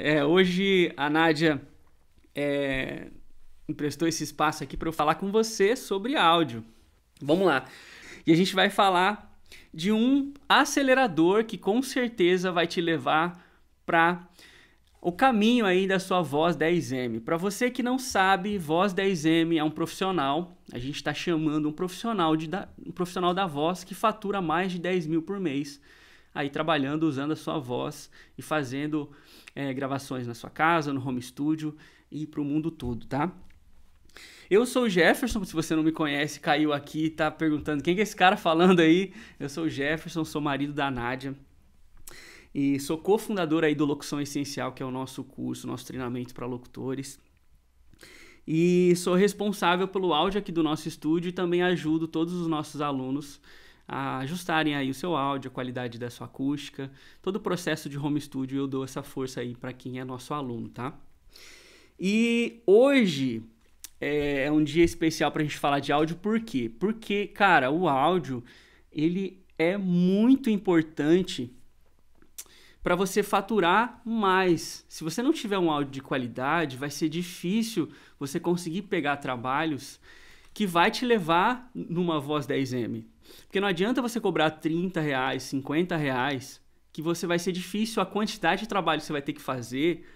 É, hoje a Nádia é, emprestou esse espaço aqui para eu falar com você sobre áudio. Vamos lá. E a gente vai falar de um acelerador que com certeza vai te levar para o caminho aí da sua voz 10M. Para você que não sabe, voz 10M é um profissional. A gente está chamando um profissional, de da, um profissional da voz que fatura mais de 10 mil por mês, aí trabalhando usando a sua voz e fazendo é, gravações na sua casa, no home studio e para o mundo todo, tá? Eu sou o Jefferson, se você não me conhece, caiu aqui e tá perguntando quem que é esse cara falando aí. Eu sou o Jefferson, sou marido da Nádia e sou cofundador aí do Locução Essencial, que é o nosso curso, nosso treinamento para locutores. E sou responsável pelo áudio aqui do nosso estúdio e também ajudo todos os nossos alunos a ajustarem aí o seu áudio, a qualidade da sua acústica. Todo o processo de home studio eu dou essa força aí para quem é nosso aluno, tá? E hoje é, é um dia especial para a gente falar de áudio, por quê? Porque, cara, o áudio ele é muito importante para você faturar mais. Se você não tiver um áudio de qualidade, vai ser difícil você conseguir pegar trabalhos que vai te levar numa voz 10M, porque não adianta você cobrar 30 reais, 50 reais, que você vai ser difícil a quantidade de trabalho que você vai ter que fazer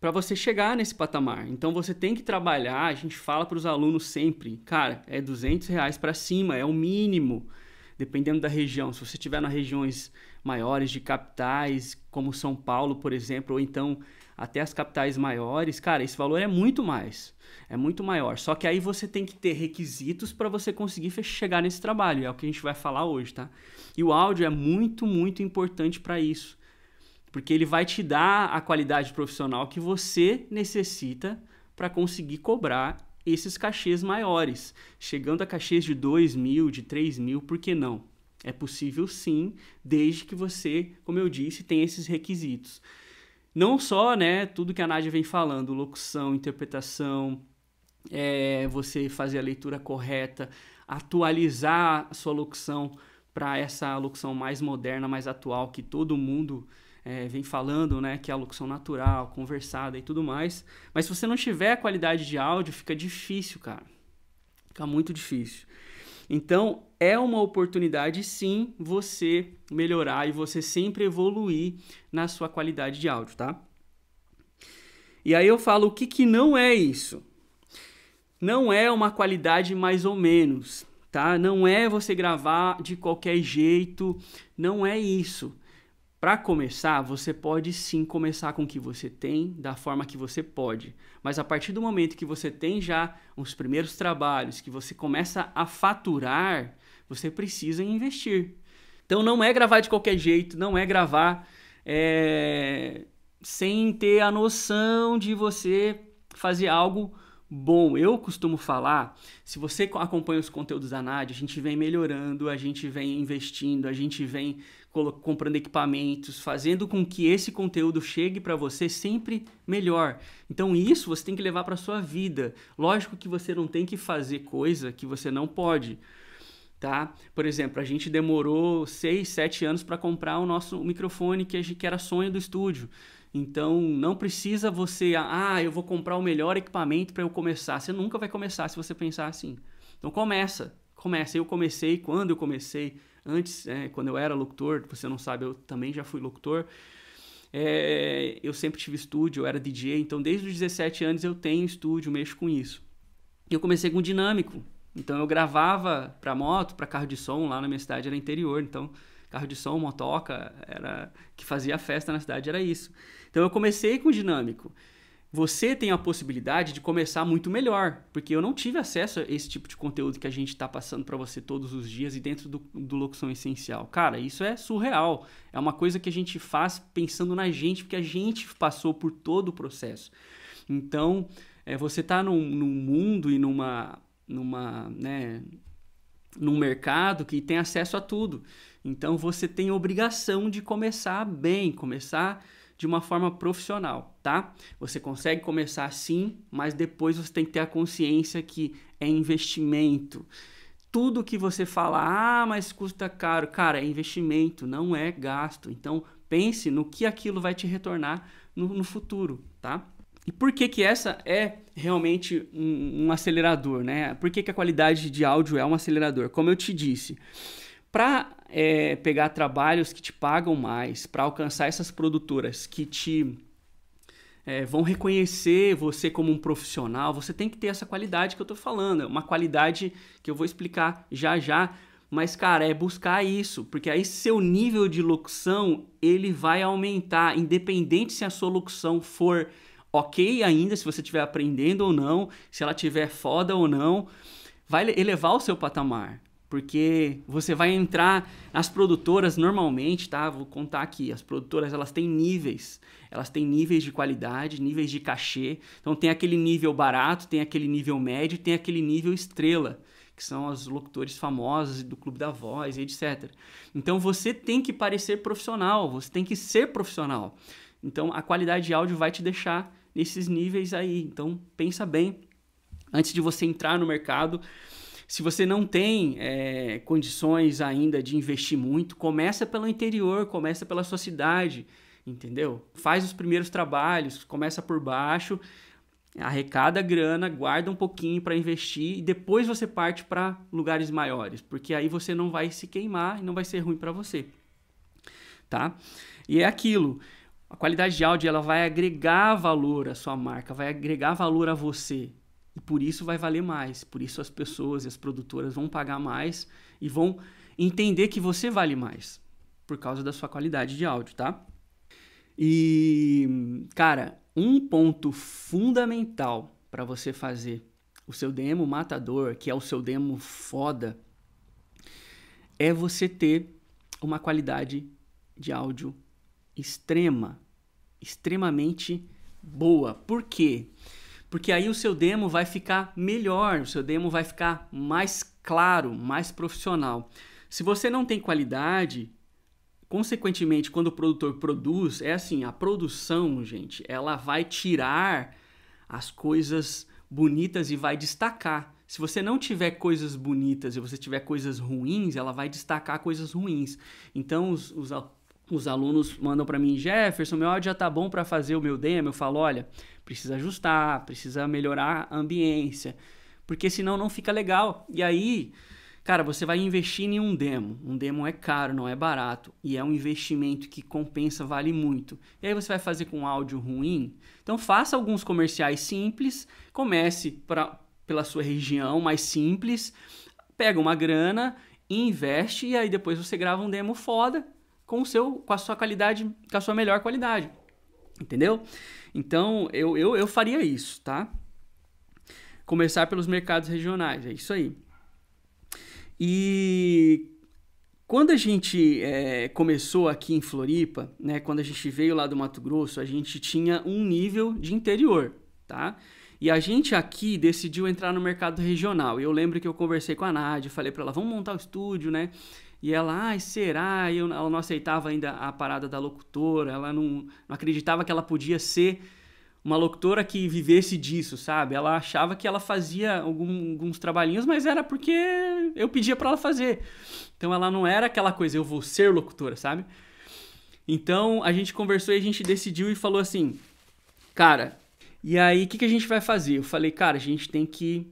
para você chegar nesse patamar. Então você tem que trabalhar, a gente fala para os alunos sempre, cara, é 200 reais para cima, é o mínimo, dependendo da região. Se você estiver nas regiões maiores de capitais, como São Paulo, por exemplo, ou então até as capitais maiores, cara, esse valor é muito mais. É muito maior. Só que aí você tem que ter requisitos para você conseguir chegar nesse trabalho. É o que a gente vai falar hoje, tá? E o áudio é muito, muito importante para isso. Porque ele vai te dar a qualidade profissional que você necessita para conseguir cobrar esses cachês maiores. Chegando a cachês de 2 mil, de 3 mil, por que não? É possível sim, desde que você, como eu disse, tenha esses requisitos não só, né, tudo que a Nádia vem falando, locução, interpretação, é, você fazer a leitura correta, atualizar a sua locução para essa locução mais moderna, mais atual, que todo mundo é, vem falando, né, que é a locução natural, conversada e tudo mais. Mas se você não tiver qualidade de áudio, fica difícil, cara. Fica muito difícil. Então, é uma oportunidade sim você melhorar e você sempre evoluir na sua qualidade de áudio, tá? E aí eu falo o que, que não é isso. Não é uma qualidade mais ou menos, tá? Não é você gravar de qualquer jeito, não é isso. Para começar, você pode sim começar com o que você tem, da forma que você pode. Mas a partir do momento que você tem já os primeiros trabalhos, que você começa a faturar, você precisa investir. Então não é gravar de qualquer jeito, não é gravar é, sem ter a noção de você fazer algo bom. Eu costumo falar, se você acompanha os conteúdos da NAD, a gente vem melhorando, a gente vem investindo, a gente vem comprando equipamentos, fazendo com que esse conteúdo chegue para você sempre melhor. Então isso você tem que levar para sua vida. Lógico que você não tem que fazer coisa que você não pode tá? Por exemplo, a gente demorou 6, 7 anos para comprar o nosso microfone que, gente, era sonho do estúdio. Então, não precisa você, ah, eu vou comprar o melhor equipamento para eu começar. Você nunca vai começar se você pensar assim. Então, começa, começa. Eu comecei quando eu comecei, antes, é, quando eu era locutor, você não sabe, eu também já fui locutor. É, eu sempre tive estúdio, eu era DJ, então desde os 17 anos eu tenho estúdio, mexo com isso. Eu comecei com dinâmico, então eu gravava para moto, para carro de som, lá na minha cidade era interior, então carro de som, motoca, era que fazia festa na cidade era isso. Então eu comecei com dinâmico. Você tem a possibilidade de começar muito melhor, porque eu não tive acesso a esse tipo de conteúdo que a gente está passando para você todos os dias e dentro do, do Locução Essencial. Cara, isso é surreal. É uma coisa que a gente faz pensando na gente, porque a gente passou por todo o processo. Então, é, você está num, num mundo e numa numa, né, num mercado que tem acesso a tudo. Então você tem obrigação de começar bem, começar de uma forma profissional, tá? Você consegue começar assim, mas depois você tem que ter a consciência que é investimento. Tudo que você fala, ah, mas custa caro, cara, é investimento, não é gasto. Então pense no que aquilo vai te retornar no, no futuro, tá? E por que, que essa é realmente um, um, acelerador, né? Por que, que a qualidade de áudio é um acelerador? Como eu te disse, para é, pegar trabalhos que te pagam mais, para alcançar essas produtoras que te é, vão reconhecer você como um profissional, você tem que ter essa qualidade que eu estou falando, é uma qualidade que eu vou explicar já já. Mas, cara, é buscar isso, porque aí seu nível de locução ele vai aumentar, independente se a sua locução for ok ainda se você estiver aprendendo ou não, se ela tiver foda ou não, vai elevar o seu patamar. Porque você vai entrar nas produtoras normalmente, tá? Vou contar aqui, as produtoras elas têm níveis. Elas têm níveis de qualidade, níveis de cachê. Então tem aquele nível barato, tem aquele nível médio, tem aquele nível estrela, que são os locutores famosos do Clube da Voz, etc. Então você tem que parecer profissional, você tem que ser profissional. Então a qualidade de áudio vai te deixar nesses níveis aí. Então, pensa bem antes de você entrar no mercado. Se você não tem é, condições ainda de investir muito, começa pelo interior, começa pela sua cidade, entendeu? Faz os primeiros trabalhos, começa por baixo, arrecada grana, guarda um pouquinho para investir e depois você parte para lugares maiores, porque aí você não vai se queimar e não vai ser ruim para você, tá? E é aquilo. A qualidade de áudio ela vai agregar valor à sua marca, vai agregar valor a você. E por isso vai valer mais. Por isso as pessoas e as produtoras vão pagar mais e vão entender que você vale mais por causa da sua qualidade de áudio, tá? E, cara, um ponto fundamental para você fazer o seu demo matador, que é o seu demo foda, é você ter uma qualidade de áudio extrema, extremamente boa. Por quê? Porque aí o seu demo vai ficar melhor, o seu demo vai ficar mais claro, mais profissional. Se você não tem qualidade, consequentemente, quando o produtor produz, é assim, a produção, gente, ela vai tirar as coisas bonitas e vai destacar. Se você não tiver coisas bonitas e você tiver coisas ruins, ela vai destacar coisas ruins. Então, os, os os alunos mandam para mim, Jefferson, meu áudio já tá bom para fazer o meu demo. Eu falo, olha, precisa ajustar, precisa melhorar a ambiência, porque senão não fica legal. E aí, cara, você vai investir em um demo. Um demo é caro, não é barato, e é um investimento que compensa, vale muito. E aí você vai fazer com áudio ruim? Então faça alguns comerciais simples, comece pra, pela sua região mais simples, pega uma grana investe e aí depois você grava um demo foda com o seu, com a sua qualidade, com a sua melhor qualidade. Entendeu? Então, eu, eu, eu faria isso, tá? Começar pelos mercados regionais, é isso aí. E quando a gente é, começou aqui em Floripa, né? Quando a gente veio lá do Mato Grosso, a gente tinha um nível de interior, tá? E a gente aqui decidiu entrar no mercado regional. eu lembro que eu conversei com a Nádia, falei para ela, vamos montar o estúdio, né? E ela, ai, será? E eu, ela não aceitava ainda a parada da locutora, ela não, não acreditava que ela podia ser uma locutora que vivesse disso, sabe? Ela achava que ela fazia algum, alguns trabalhinhos, mas era porque eu pedia para ela fazer. Então ela não era aquela coisa, eu vou ser locutora, sabe? Então a gente conversou e a gente decidiu e falou assim, cara, e aí o que, que a gente vai fazer? Eu falei, cara, a gente tem que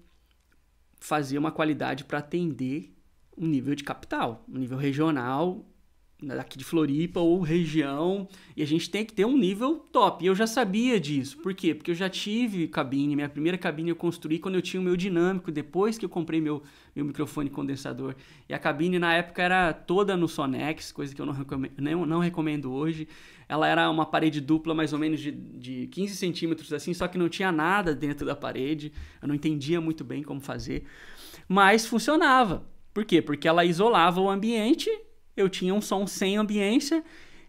fazer uma qualidade para atender um nível de capital, um nível regional, né, daqui de Floripa ou região, e a gente tem que ter um nível top. E eu já sabia disso. Por quê? Porque eu já tive cabine, minha primeira cabine eu construí quando eu tinha o meu dinâmico, depois que eu comprei meu, meu microfone condensador. E a cabine na época era toda no Sonex, coisa que eu não recomendo, não, não recomendo hoje. Ela era uma parede dupla, mais ou menos de, de 15 centímetros assim, só que não tinha nada dentro da parede. Eu não entendia muito bem como fazer, mas funcionava. Por quê? Porque ela isolava o ambiente, eu tinha um som sem ambiência,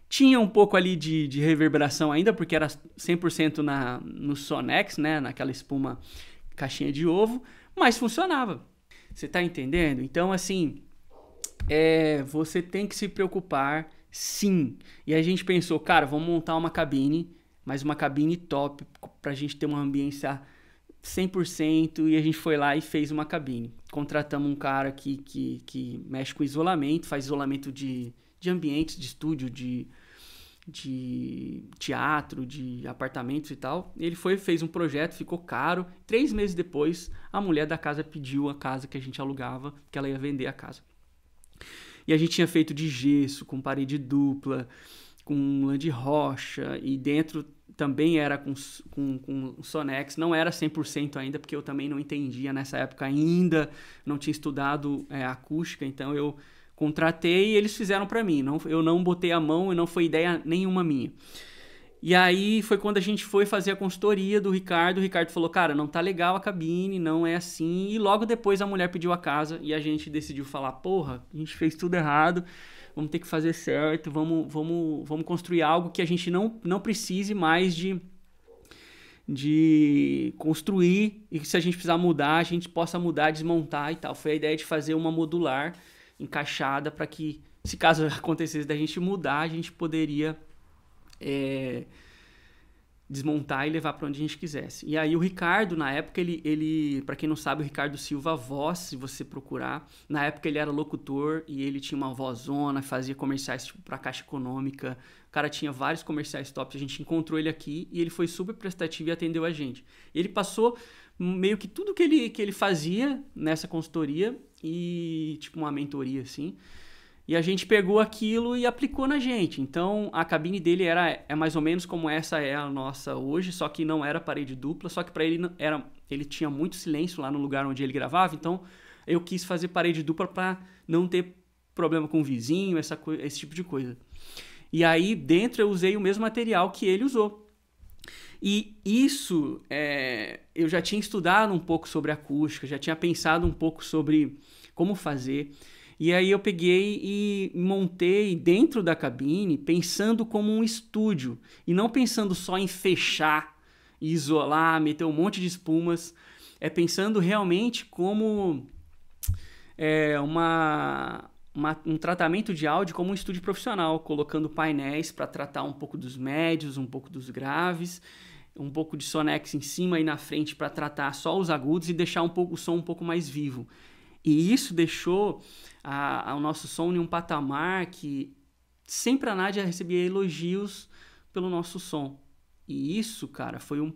tinha um pouco ali de, de reverberação ainda, porque era 100% na, no Sonex, né? naquela espuma caixinha de ovo, mas funcionava. Você está entendendo? Então, assim, é, você tem que se preocupar, sim. E a gente pensou, cara, vamos montar uma cabine, mas uma cabine top, para a gente ter uma ambiência 100% e a gente foi lá e fez uma cabine. Contratamos um cara que, que, que mexe com isolamento, faz isolamento de, de ambientes, de estúdio, de, de teatro, de apartamentos e tal. Ele foi, fez um projeto, ficou caro. Três meses depois, a mulher da casa pediu a casa que a gente alugava, que ela ia vender a casa. E a gente tinha feito de gesso, com parede dupla, com lã de rocha, e dentro também era com, com, com Sonex, não era 100% ainda, porque eu também não entendia nessa época ainda, não tinha estudado é, acústica, então eu contratei e eles fizeram para mim, não, eu não botei a mão e não foi ideia nenhuma minha. E aí foi quando a gente foi fazer a consultoria do Ricardo. O Ricardo falou: Cara, não tá legal a cabine, não é assim. E logo depois a mulher pediu a casa e a gente decidiu falar: Porra, a gente fez tudo errado vamos ter que fazer certo, vamos, vamos, vamos construir algo que a gente não, não precise mais de, de construir e que se a gente precisar mudar, a gente possa mudar, desmontar e tal. Foi a ideia de fazer uma modular encaixada para que, se caso acontecesse da gente mudar, a gente poderia. É, desmontar e levar para onde a gente quisesse. E aí o Ricardo, na época, ele, ele para quem não sabe, o Ricardo Silva, voz, se você procurar, na época ele era locutor e ele tinha uma vozona, fazia comerciais tipo para Caixa Econômica. O cara tinha vários comerciais tops, a gente encontrou ele aqui e ele foi super prestativo e atendeu a gente. Ele passou meio que tudo que ele que ele fazia nessa consultoria e tipo uma mentoria assim. E a gente pegou aquilo e aplicou na gente. Então a cabine dele era é mais ou menos como essa é a nossa hoje, só que não era parede dupla, só que para ele era ele tinha muito silêncio lá no lugar onde ele gravava, então eu quis fazer parede dupla para não ter problema com o vizinho, essa esse tipo de coisa. E aí dentro eu usei o mesmo material que ele usou. E isso é, eu já tinha estudado um pouco sobre acústica, já tinha pensado um pouco sobre como fazer. E aí eu peguei e montei dentro da cabine, pensando como um estúdio, e não pensando só em fechar, isolar, meter um monte de espumas, é pensando realmente como é, uma, uma, um tratamento de áudio como um estúdio profissional, colocando painéis para tratar um pouco dos médios, um pouco dos graves, um pouco de sonex em cima e na frente para tratar só os agudos e deixar um pouco, o som um pouco mais vivo. E isso deixou a, a, o nosso som em um patamar que sempre a Nádia recebia elogios pelo nosso som. E isso, cara, foi um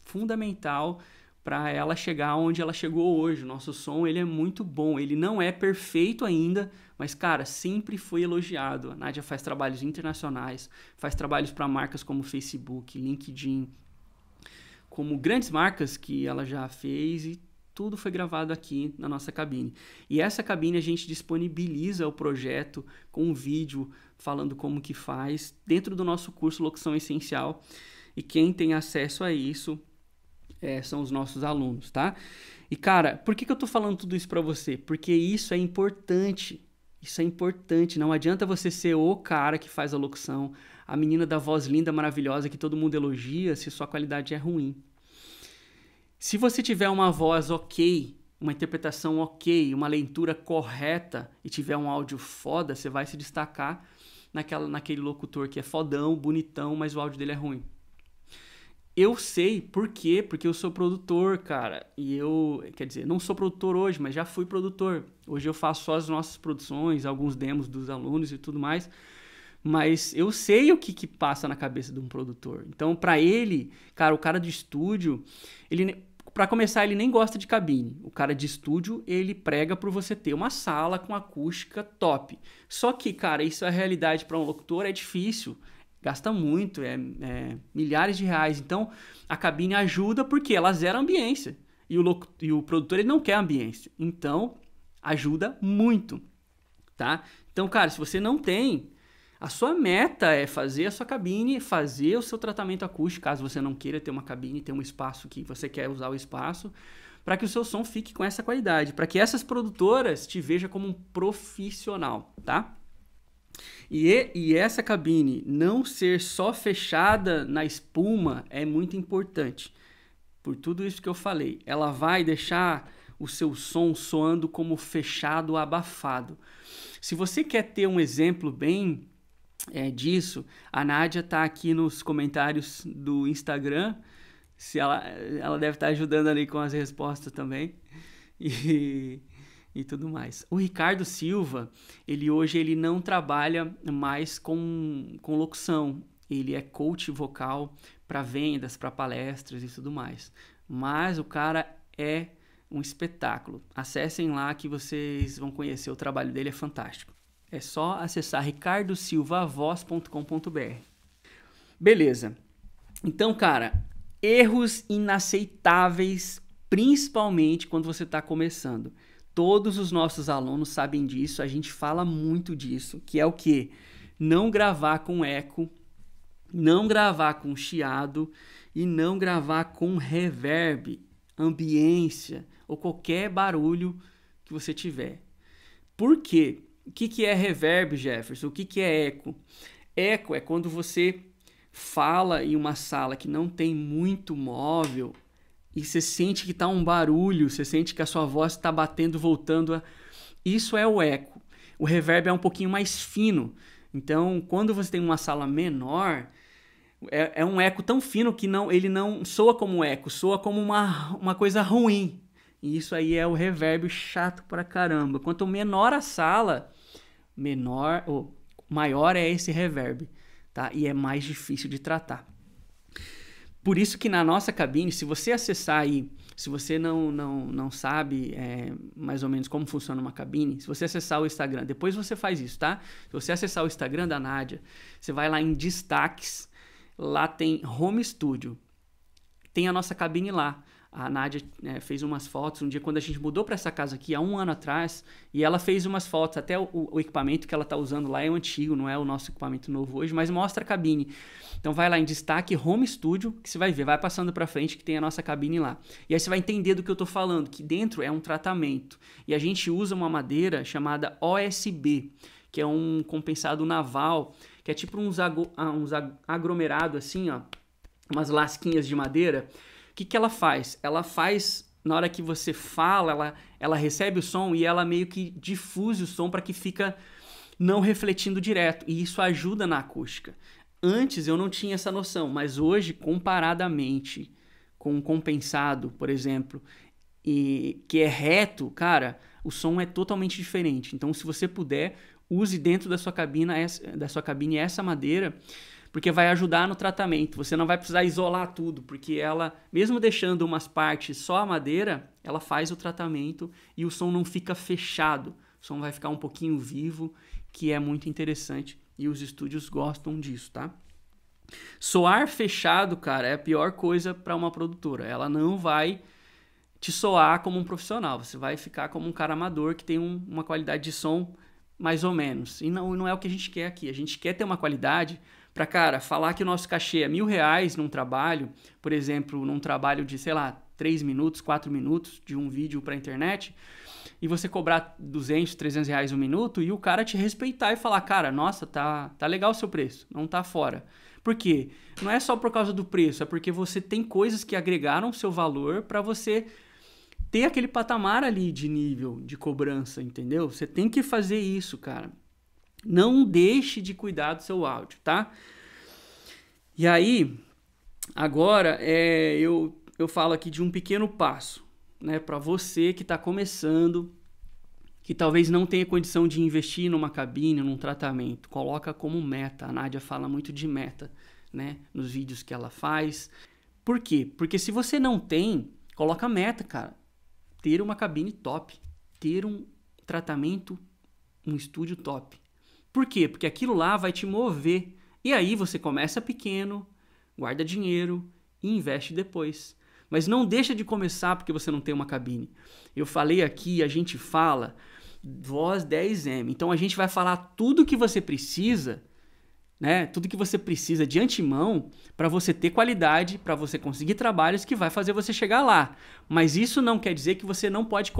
fundamental para ela chegar onde ela chegou hoje. O nosso som, ele é muito bom. Ele não é perfeito ainda, mas cara, sempre foi elogiado. A Nádia faz trabalhos internacionais, faz trabalhos para marcas como Facebook, LinkedIn, como grandes marcas que ela já fez e tudo foi gravado aqui na nossa cabine. E essa cabine a gente disponibiliza o projeto com um vídeo falando como que faz dentro do nosso curso Locução Essencial. E quem tem acesso a isso é, são os nossos alunos, tá? E cara, por que, que eu tô falando tudo isso para você? Porque isso é importante. Isso é importante. Não adianta você ser o cara que faz a locução, a menina da voz linda, maravilhosa, que todo mundo elogia, se sua qualidade é ruim. Se você tiver uma voz ok, uma interpretação ok, uma leitura correta e tiver um áudio foda, você vai se destacar naquela, naquele locutor que é fodão, bonitão, mas o áudio dele é ruim. Eu sei por quê, porque eu sou produtor, cara. E eu, quer dizer, não sou produtor hoje, mas já fui produtor. Hoje eu faço só as nossas produções, alguns demos dos alunos e tudo mais. Mas eu sei o que, que passa na cabeça de um produtor. Então, para ele, cara, o cara de estúdio, ele para começar, ele nem gosta de cabine. O cara de estúdio, ele prega por você ter uma sala com acústica top. Só que, cara, isso é realidade para um locutor, é difícil. Gasta muito, é, é, milhares de reais. Então, a cabine ajuda porque ela zera a ambiência. E o, locutor, e o produtor, ele não quer ambiência. Então, ajuda muito, tá? Então, cara, se você não tem a sua meta é fazer a sua cabine, fazer o seu tratamento acústico, caso você não queira ter uma cabine, ter um espaço que você quer usar o espaço, para que o seu som fique com essa qualidade, para que essas produtoras te vejam como um profissional, tá? E, e essa cabine não ser só fechada na espuma é muito importante. Por tudo isso que eu falei, ela vai deixar o seu som soando como fechado, abafado. Se você quer ter um exemplo bem é, disso, a Nádia está aqui nos comentários do Instagram. Se ela, ela deve estar tá ajudando ali com as respostas também. E, e tudo mais. O Ricardo Silva, ele hoje ele não trabalha mais com, com locução. Ele é coach vocal para vendas, para palestras e tudo mais. Mas o cara é um espetáculo. Acessem lá que vocês vão conhecer o trabalho dele, é fantástico. É só acessar ricardosilvavoz.com.br. Beleza. Então, cara, erros inaceitáveis, principalmente quando você está começando. Todos os nossos alunos sabem disso, a gente fala muito disso, que é o que? Não gravar com eco, não gravar com chiado e não gravar com reverb, ambiência ou qualquer barulho que você tiver. Por quê? O que, que é reverb, Jefferson? O que, que é eco? Eco é quando você fala em uma sala que não tem muito móvel e você sente que está um barulho, você sente que a sua voz está batendo, voltando. A... Isso é o eco. O reverb é um pouquinho mais fino. Então, quando você tem uma sala menor, é, é um eco tão fino que não, ele não soa como eco, soa como uma, uma coisa ruim. E isso aí é o reverb chato pra caramba. Quanto menor a sala, menor ou maior é esse reverb, tá? E é mais difícil de tratar. Por isso que na nossa cabine, se você acessar aí, se você não, não, não sabe é, mais ou menos como funciona uma cabine, se você acessar o Instagram, depois você faz isso, tá? Se você acessar o Instagram da Nádia, você vai lá em destaques, lá tem Home Studio. Tem a nossa cabine lá a Nádia é, fez umas fotos um dia quando a gente mudou para essa casa aqui há um ano atrás e ela fez umas fotos até o, o equipamento que ela está usando lá é o antigo não é o nosso equipamento novo hoje mas mostra a cabine então vai lá em destaque home studio que você vai ver vai passando para frente que tem a nossa cabine lá e aí você vai entender do que eu estou falando que dentro é um tratamento e a gente usa uma madeira chamada OSB que é um compensado naval que é tipo uns, agro, ah, uns aglomerados assim ó umas lasquinhas de madeira que, que ela faz? Ela faz, na hora que você fala, ela, ela recebe o som e ela meio que difuse o som para que fica não refletindo direto. E isso ajuda na acústica. Antes eu não tinha essa noção, mas hoje, comparadamente com um compensado, por exemplo, e que é reto, cara, o som é totalmente diferente. Então, se você puder, use dentro da sua cabina, da sua cabine essa madeira porque vai ajudar no tratamento. Você não vai precisar isolar tudo, porque ela, mesmo deixando umas partes só a madeira, ela faz o tratamento e o som não fica fechado. O som vai ficar um pouquinho vivo, que é muito interessante e os estúdios gostam disso, tá? Soar fechado, cara, é a pior coisa para uma produtora. Ela não vai te soar como um profissional. Você vai ficar como um cara amador que tem um, uma qualidade de som mais ou menos. E não, não é o que a gente quer aqui. A gente quer ter uma qualidade para, cara, falar que o nosso cachê é mil reais num trabalho, por exemplo, num trabalho de, sei lá, três minutos, quatro minutos de um vídeo para internet, e você cobrar 200, 300 reais um minuto e o cara te respeitar e falar, cara, nossa, tá, tá legal o seu preço, não tá fora. Por quê? Não é só por causa do preço, é porque você tem coisas que agregaram seu valor para você ter aquele patamar ali de nível de cobrança, entendeu? Você tem que fazer isso, cara. Não deixe de cuidar do seu áudio, tá? E aí, agora é, eu, eu falo aqui de um pequeno passo, né? Para você que está começando, que talvez não tenha condição de investir numa cabine, num tratamento, coloca como meta. A Nádia fala muito de meta, né? Nos vídeos que ela faz. Por quê? Porque se você não tem, coloca meta, cara. Ter uma cabine top, ter um tratamento, um estúdio top. Por quê? Porque aquilo lá vai te mover. E aí você começa pequeno, guarda dinheiro e investe depois. Mas não deixa de começar porque você não tem uma cabine. Eu falei aqui, a gente fala voz 10M. Então a gente vai falar tudo que você precisa, né? Tudo que você precisa de antemão para você ter qualidade, para você conseguir trabalhos que vai fazer você chegar lá. Mas isso não quer dizer que você não pode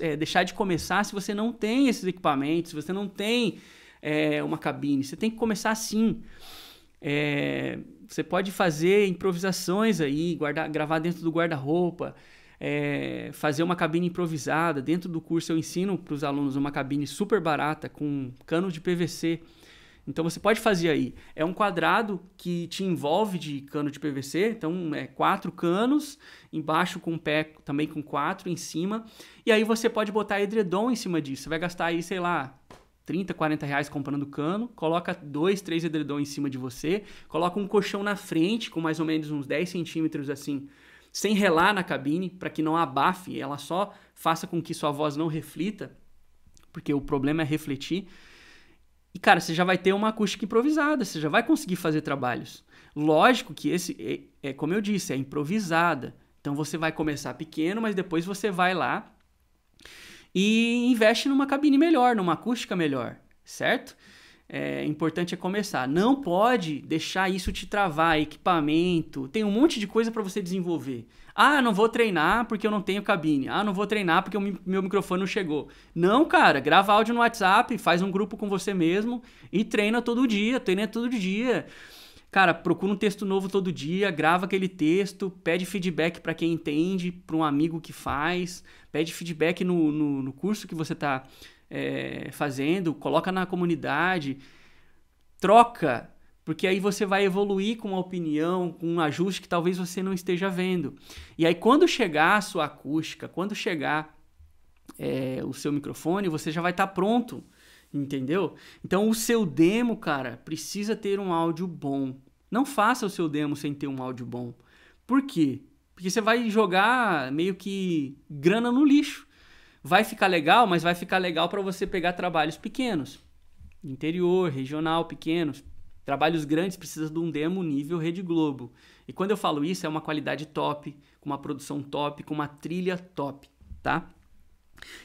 é, deixar de começar se você não tem esses equipamentos, se você não tem é, uma cabine. Você tem que começar assim. É, você pode fazer improvisações aí, guardar, gravar dentro do guarda-roupa, é, fazer uma cabine improvisada. Dentro do curso eu ensino para os alunos uma cabine super barata com cano de PVC. Então você pode fazer aí. É um quadrado que te envolve de cano de PVC, então é quatro canos, embaixo com um pé também com quatro em cima, e aí você pode botar edredom em cima disso. Você vai gastar aí, sei lá, 30, 40 reais comprando cano, coloca dois, três edredom em cima de você, coloca um colchão na frente com mais ou menos uns 10 centímetros assim, sem relar na cabine, para que não abafe, ela só faça com que sua voz não reflita, porque o problema é refletir. E cara, você já vai ter uma acústica improvisada, você já vai conseguir fazer trabalhos. Lógico que esse é, é como eu disse, é improvisada. Então você vai começar pequeno, mas depois você vai lá e investe numa cabine melhor, numa acústica melhor, certo? É importante é começar. Não pode deixar isso te travar, equipamento, tem um monte de coisa para você desenvolver. Ah, não vou treinar porque eu não tenho cabine. Ah, não vou treinar porque o meu microfone não chegou. Não, cara, grava áudio no WhatsApp, faz um grupo com você mesmo e treina todo dia, treina todo dia. Cara, procura um texto novo todo dia, grava aquele texto, pede feedback para quem entende, para um amigo que faz, pede feedback no, no, no curso que você está é, fazendo, coloca na comunidade, troca, porque aí você vai evoluir com uma opinião, com um ajuste que talvez você não esteja vendo. E aí, quando chegar a sua acústica, quando chegar é, o seu microfone, você já vai estar tá pronto entendeu? Então o seu demo, cara, precisa ter um áudio bom. Não faça o seu demo sem ter um áudio bom. Por quê? Porque você vai jogar meio que grana no lixo. Vai ficar legal, mas vai ficar legal para você pegar trabalhos pequenos, interior, regional, pequenos. Trabalhos grandes precisa de um demo nível Rede Globo. E quando eu falo isso, é uma qualidade top, com uma produção top, com uma trilha top, tá?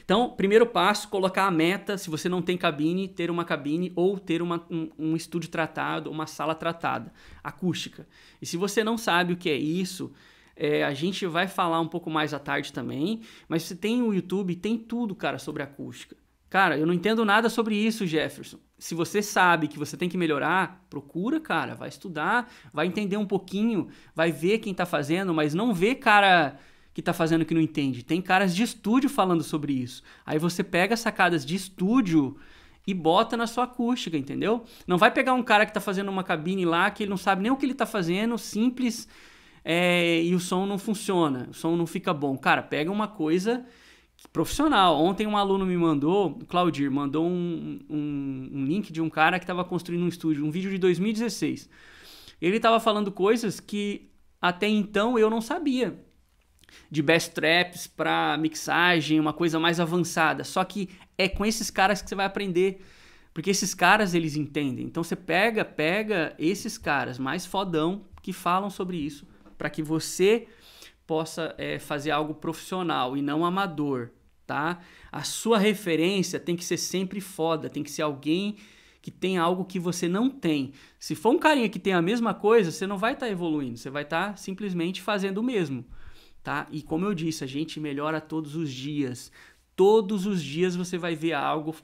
Então, primeiro passo, colocar a meta, se você não tem cabine, ter uma cabine ou ter uma, um, um, estúdio tratado, uma sala tratada, acústica. E se você não sabe o que é isso, é, a gente vai falar um pouco mais à tarde também, mas você tem o YouTube, tem tudo, cara, sobre acústica. Cara, eu não entendo nada sobre isso, Jefferson. Se você sabe que você tem que melhorar, procura, cara, vai estudar, vai entender um pouquinho, vai ver quem tá fazendo, mas não vê, cara, que tá fazendo que não entende. Tem caras de estúdio falando sobre isso. Aí você pega sacadas de estúdio e bota na sua acústica, entendeu? Não vai pegar um cara que tá fazendo uma cabine lá que ele não sabe nem o que ele tá fazendo, simples, é, e o som não funciona, o som não fica bom. Cara, pega uma coisa profissional. Ontem um aluno me mandou, o Claudir, mandou um, um, um link de um cara que estava construindo um estúdio, um vídeo de 2016. Ele estava falando coisas que até então eu não sabia de best traps para mixagem, uma coisa mais avançada. Só que é com esses caras que você vai aprender, porque esses caras eles entendem. Então você pega, pega esses caras mais fodão que falam sobre isso para que você possa é, fazer algo profissional e não amador, tá? A sua referência tem que ser sempre foda, tem que ser alguém que tem algo que você não tem. Se for um carinha que tem a mesma coisa, você não vai estar tá evoluindo, você vai estar tá simplesmente fazendo o mesmo tá? E como eu disse, a gente melhora todos os dias. Todos os dias você vai ver algo,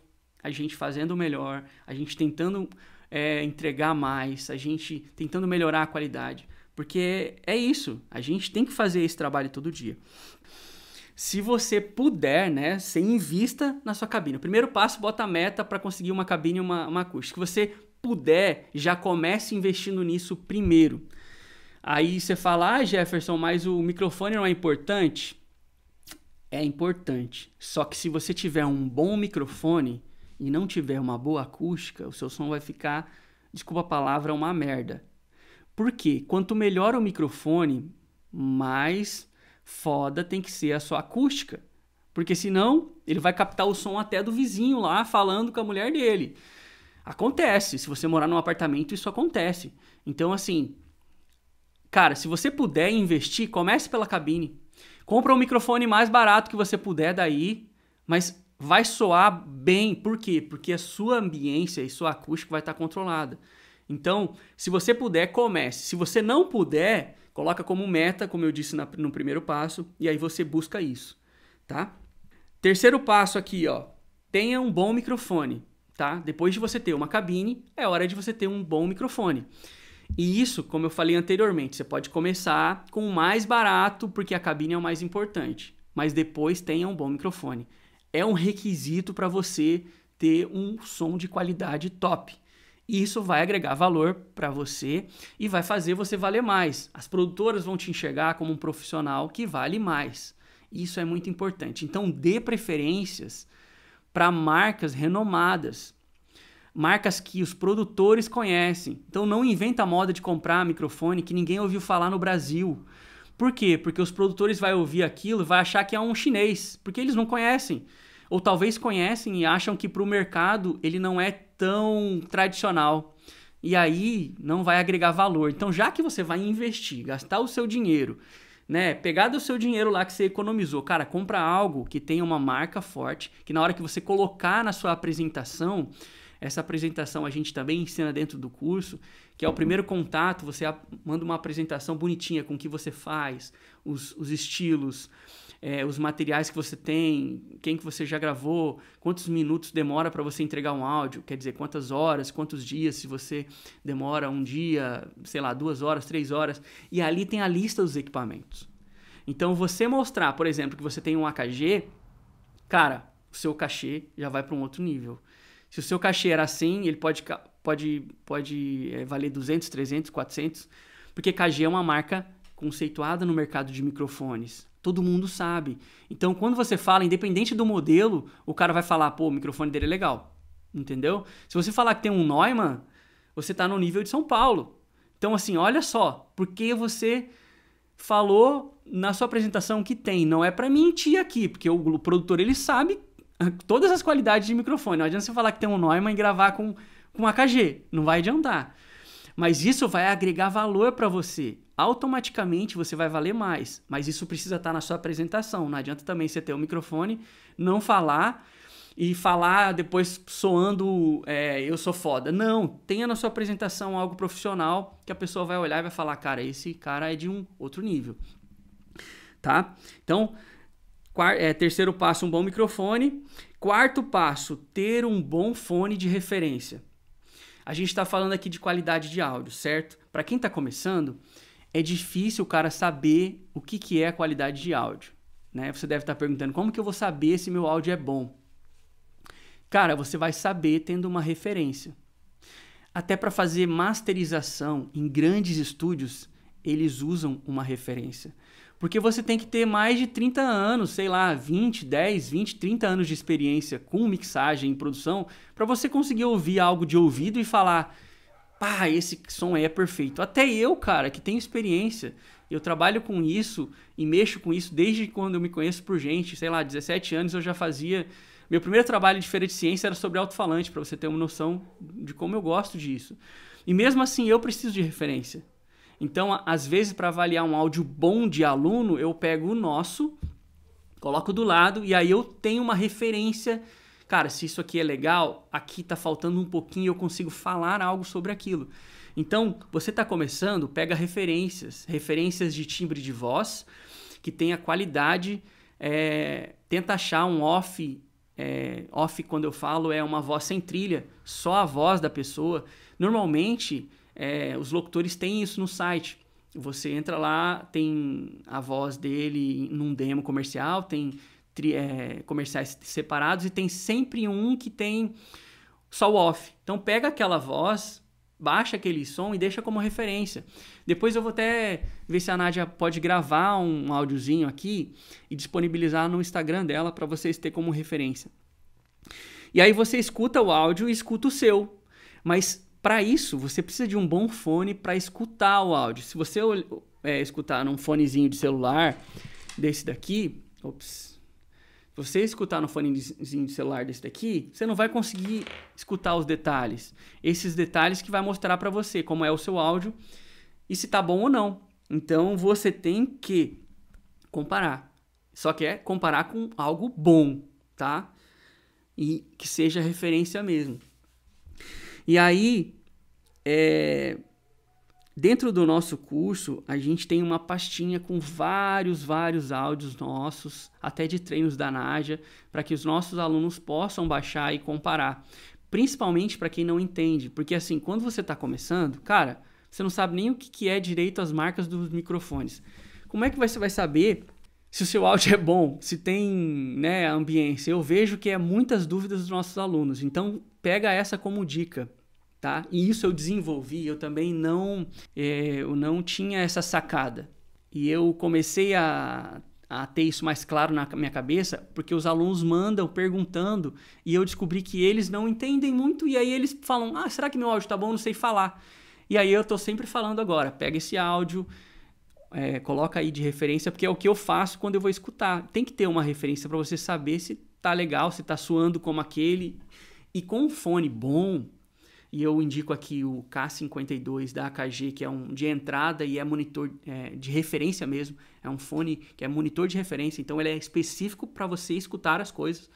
a gente fazendo melhor, a gente tentando é, entregar mais, a gente tentando melhorar a qualidade. Porque é, isso, a gente tem que fazer esse trabalho todo dia. Se você puder, né, você invista na sua cabine. O primeiro passo, bota a meta para conseguir uma cabine e uma, uma acústica. Se você puder, já comece investindo nisso primeiro. Aí você fala, ah, Jefferson, mas o microfone não é importante? É importante. Só que se você tiver um bom microfone e não tiver uma boa acústica, o seu som vai ficar, desculpa a palavra, uma merda. Por quê? Quanto melhor o microfone, mais foda tem que ser a sua acústica. Porque senão ele vai captar o som até do vizinho lá falando com a mulher dele. Acontece. Se você morar num apartamento, isso acontece. Então, assim, Cara, se você puder investir, comece pela cabine. Compra o um microfone mais barato que você puder daí, mas vai soar bem. Por quê? Porque a sua ambiência e sua acústica vai estar tá controlada. Então, se você puder, comece. Se você não puder, coloca como meta, como eu disse no primeiro passo, e aí você busca isso, tá? Terceiro passo aqui, ó. Tenha um bom microfone, tá? Depois de você ter uma cabine, é hora de você ter um bom microfone. E isso, como eu falei anteriormente, você pode começar com o mais barato, porque a cabine é o mais importante, mas depois tenha um bom microfone. É um requisito para você ter um som de qualidade top. E isso vai agregar valor para você e vai fazer você valer mais. As produtoras vão te enxergar como um profissional que vale mais. Isso é muito importante. Então, dê preferências para marcas renomadas marcas que os produtores conhecem. Então não inventa a moda de comprar microfone que ninguém ouviu falar no Brasil. Por quê? Porque os produtores vai ouvir aquilo, vai achar que é um chinês, porque eles não conhecem. Ou talvez conhecem e acham que para o mercado ele não é tão tradicional. E aí não vai agregar valor. Então, já que você vai investir, gastar o seu dinheiro, né? Pegar do seu dinheiro lá que você economizou, cara, compra algo que tenha uma marca forte, que na hora que você colocar na sua apresentação, essa apresentação a gente também ensina dentro do curso, que é o primeiro contato, você manda uma apresentação bonitinha com o que você faz, os, os estilos, é, os materiais que você tem, quem que você já gravou, quantos minutos demora para você entregar um áudio, quer dizer, quantas horas, quantos dias, se você demora um dia, sei lá, duas horas, três horas, e ali tem a lista dos equipamentos. Então, você mostrar, por exemplo, que você tem um AKG, cara, o seu cachê já vai para um outro nível. Se o seu cachê era 100, ele pode, pode, pode é, valer 200, 300, 400, porque KG é uma marca conceituada no mercado de microfones. Todo mundo sabe. Então, quando você fala, independente do modelo, o cara vai falar, pô, o microfone dele é legal. Entendeu? Se você falar que tem um Neumann, você está no nível de São Paulo. Então, assim, olha só, porque você falou na sua apresentação que tem, não é para mentir aqui, porque o produtor ele sabe todas as qualidades de microfone. Não adianta você falar que tem um Neumann e gravar com, com AKG. Não vai adiantar. Mas isso vai agregar valor para você. Automaticamente você vai valer mais. Mas isso precisa estar tá na sua apresentação. Não adianta também você ter o um microfone, não falar e falar depois soando é, eu sou foda. Não, tenha na sua apresentação algo profissional que a pessoa vai olhar e vai falar, cara, esse cara é de um outro nível. Tá? Então, Quarto, é, terceiro passo, um bom microfone. Quarto passo, ter um bom fone de referência. A gente está falando aqui de qualidade de áudio, certo? Para quem está começando, é difícil o cara saber o que, que é a qualidade de áudio. Né? Você deve estar tá perguntando como que eu vou saber se meu áudio é bom. Cara, você vai saber tendo uma referência. Até para fazer masterização em grandes estúdios, eles usam uma referência. Porque você tem que ter mais de 30 anos, sei lá, 20, 10, 20, 30 anos de experiência com mixagem e produção para você conseguir ouvir algo de ouvido e falar: pá, esse som é perfeito. Até eu, cara, que tenho experiência, eu trabalho com isso e mexo com isso desde quando eu me conheço por gente, sei lá, 17 anos eu já fazia. Meu primeiro trabalho de feira de ciência era sobre alto-falante, para você ter uma noção de como eu gosto disso. E mesmo assim, eu preciso de referência. Então, às vezes, para avaliar um áudio bom de aluno, eu pego o nosso, coloco do lado e aí eu tenho uma referência. Cara, se isso aqui é legal, aqui está faltando um pouquinho, eu consigo falar algo sobre aquilo. Então, você está começando, pega referências, referências de timbre de voz que tenha qualidade. É, tenta achar um off é, off, quando eu falo, é uma voz sem trilha, só a voz da pessoa. Normalmente, é, os locutores têm isso no site. Você entra lá, tem a voz dele num demo comercial, tem tri, é, comerciais separados e tem sempre um que tem só o off. Então pega aquela voz, baixa aquele som e deixa como referência. Depois eu vou até ver se a Nádia pode gravar um áudiozinho aqui e disponibilizar no Instagram dela para vocês terem como referência. E aí você escuta o áudio e escuta o seu. Mas para isso, você precisa de um bom fone para escutar o áudio. Se você é, escutar num fonezinho de celular desse daqui, ops, você escutar no fonezinho de celular desse daqui, você não vai conseguir escutar os detalhes. Esses detalhes que vai mostrar para você como é o seu áudio e se tá bom ou não. Então você tem que comparar. Só que é comparar com algo bom, tá? E que seja referência mesmo. E aí, é, dentro do nosso curso, a gente tem uma pastinha com vários, vários áudios nossos, até de treinos da Naja, para que os nossos alunos possam baixar e comparar. Principalmente para quem não entende, porque assim, quando você está começando, cara, você não sabe nem o que, que é direito as marcas dos microfones. Como é que você vai saber se o seu áudio é bom, se tem né, ambiência? Eu vejo que é muitas dúvidas dos nossos alunos. Então, pega essa como dica tá? E isso eu desenvolvi, eu também não, é, eu não tinha essa sacada. E eu comecei a, a ter isso mais claro na minha cabeça, porque os alunos mandam perguntando e eu descobri que eles não entendem muito e aí eles falam: "Ah, será que meu áudio tá bom? Não sei falar". E aí eu tô sempre falando agora, pega esse áudio, é, coloca aí de referência, porque é o que eu faço quando eu vou escutar. Tem que ter uma referência para você saber se tá legal, se tá suando como aquele. E com um fone bom, e eu indico aqui o K52 da AKG, que é um de entrada e é monitor é, de referência mesmo. É um fone que é monitor de referência, então ele é específico para você escutar as coisas,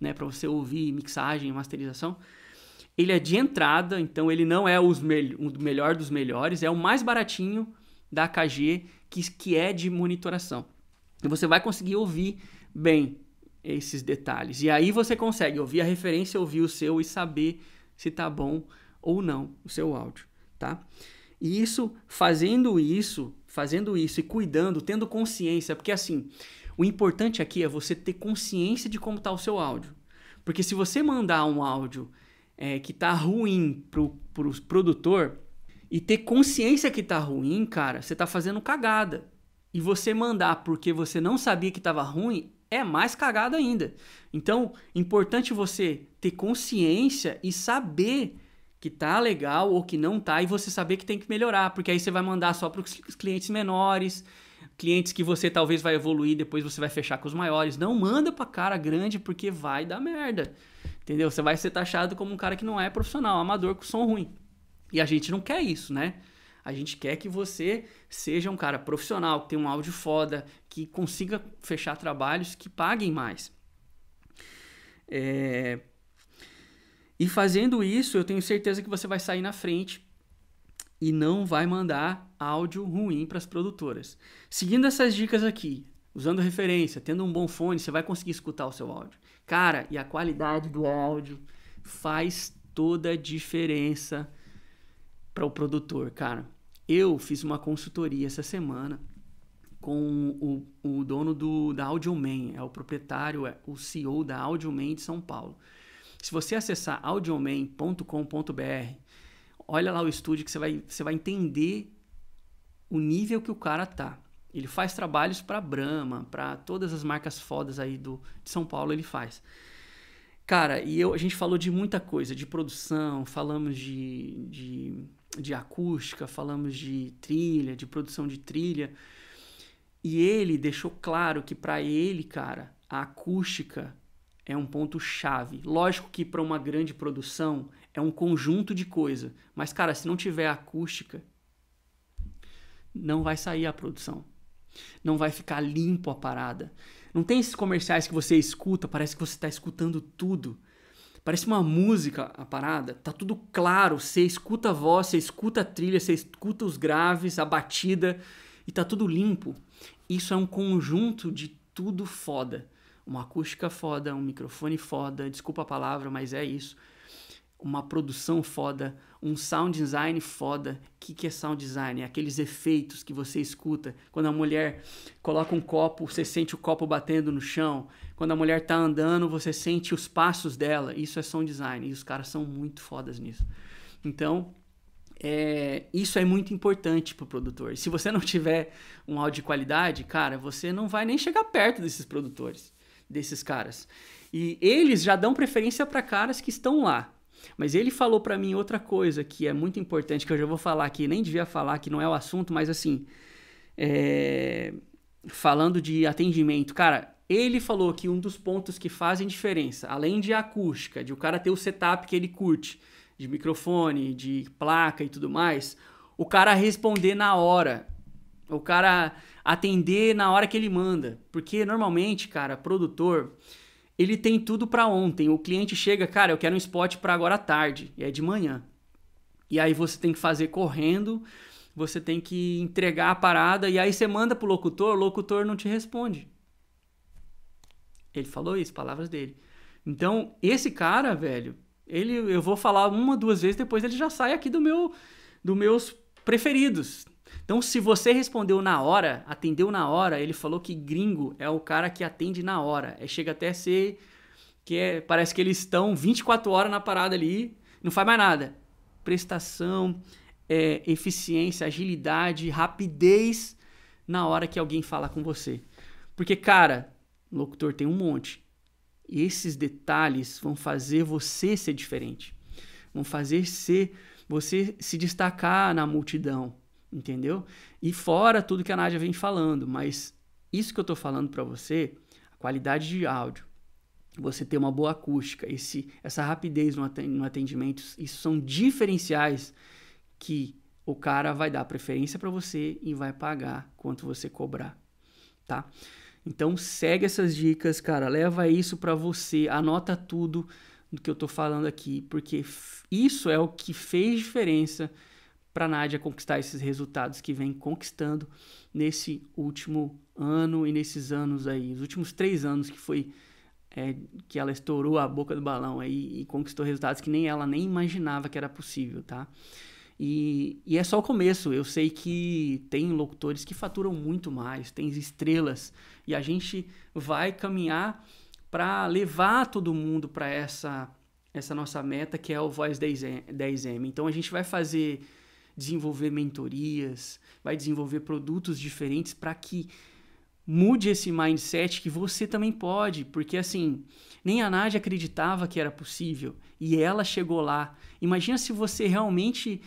né? Para você ouvir mixagem, masterização. Ele é de entrada, então ele não é os me o melhor dos melhores, é o mais baratinho da AKG, que, que é de monitoração. E você vai conseguir ouvir bem esses detalhes. E aí você consegue ouvir a referência, ouvir o seu e saber se tá bom ou não o seu áudio, tá? E isso, fazendo isso, fazendo isso e cuidando, tendo consciência, porque assim, o importante aqui é você ter consciência de como está o seu áudio. Porque se você mandar um áudio é, que tá ruim pro, pro produtor e ter consciência que tá ruim, cara, você tá fazendo cagada. E você mandar porque você não sabia que tava ruim é mais cagada ainda. Então, importante você ter consciência e saber que tá legal ou que não tá e você saber que tem que melhorar, porque aí você vai mandar só para os clientes menores, clientes que você talvez vai evoluir, depois você vai fechar com os maiores. Não manda para cara grande porque vai dar merda. Entendeu? Você vai ser taxado como um cara que não é profissional, amador com som ruim. E a gente não quer isso, né? A gente quer que você seja um cara profissional, que tenha um áudio foda, que consiga fechar trabalhos que paguem mais. É, e fazendo isso, eu tenho certeza que você vai sair na frente e não vai mandar áudio ruim para as produtoras. Seguindo essas dicas aqui, usando referência, tendo um bom fone, você vai conseguir escutar o seu áudio. Cara, e a qualidade do áudio faz toda a diferença para o produtor, cara. Eu fiz uma consultoria essa semana com o, o dono do, da Audioman, é o proprietário, é o CEO da Audioman de São Paulo. Se você acessar audioman.com.br, olha lá o estúdio que você vai, você vai entender o nível que o cara tá. Ele faz trabalhos para Brahma, para todas as marcas fodas aí do, de São Paulo, ele faz. Cara, e eu, a gente falou de muita coisa, de produção, falamos de, de, de acústica, falamos de trilha, de produção de trilha. E ele deixou claro que para ele, cara, a acústica é um ponto chave. Lógico que para uma grande produção é um conjunto de coisa, mas cara, se não tiver acústica, não vai sair a produção. Não vai ficar limpo a parada. Não tem esses comerciais que você escuta, parece que você está escutando tudo. Parece uma música a parada, tá tudo claro, você escuta a voz, você escuta a trilha, você escuta os graves, a batida e tá tudo limpo. Isso é um conjunto de tudo foda uma acústica foda, um microfone foda, desculpa a palavra, mas é isso. Uma produção foda, um sound design foda. O que, que é sound design? É aqueles efeitos que você escuta. Quando a mulher coloca um copo, você sente o copo batendo no chão. Quando a mulher tá andando, você sente os passos dela. Isso é sound design. E os caras são muito fodas nisso. Então, é, isso é muito importante para o produtor. Se você não tiver um áudio de qualidade, cara, você não vai nem chegar perto desses produtores desses caras. E eles já dão preferência para caras que estão lá. Mas ele falou para mim outra coisa que é muito importante, que eu já vou falar aqui, nem devia falar, que não é o assunto, mas assim. É... Falando de atendimento, cara, ele falou que um dos pontos que fazem diferença, além de acústica, de o cara ter o setup que ele curte, de microfone, de placa e tudo mais, o cara responder na hora. O cara atender na hora que ele manda. Porque normalmente, cara, produtor, ele tem tudo para ontem. O cliente chega, cara, eu quero um spot para agora à tarde, e é de manhã. E aí você tem que fazer correndo, você tem que entregar a parada e aí você manda pro locutor, o locutor não te responde. Ele falou isso, palavras dele. Então, esse cara, velho, ele eu vou falar uma, duas vezes, depois ele já sai aqui do meu dos meus preferidos. Então, se você respondeu na hora, atendeu na hora, ele falou que gringo é o cara que atende na hora. É, chega até a ser que é, parece que eles estão 24 horas na parada ali, não faz mais nada. Prestação, é, eficiência, agilidade, rapidez na hora que alguém fala com você. Porque, cara, locutor tem um monte. E esses detalhes vão fazer você ser diferente. Vão fazer ser, você se destacar na multidão entendeu? E fora tudo que a Nádia vem falando, mas isso que eu estou falando para você, a qualidade de áudio, você ter uma boa acústica, esse, essa rapidez no atendimento, isso são diferenciais que o cara vai dar preferência para você e vai pagar quanto você cobrar, tá? Então segue essas dicas, cara, leva isso para você, anota tudo do que eu tô falando aqui, porque isso é o que fez diferença para a Nádia conquistar esses resultados que vem conquistando nesse último ano e nesses anos aí, os últimos três anos que foi é, que ela estourou a boca do balão aí e conquistou resultados que nem ela nem imaginava que era possível, tá? E, e é só o começo. Eu sei que tem locutores que faturam muito mais, tem estrelas e a gente vai caminhar para levar todo mundo para essa essa nossa meta que é o Voz 10M. Então a gente vai fazer desenvolver mentorias, vai desenvolver produtos diferentes para que mude esse mindset que você também pode, porque assim, nem a Nadia acreditava que era possível e ela chegou lá. Imagina se você realmente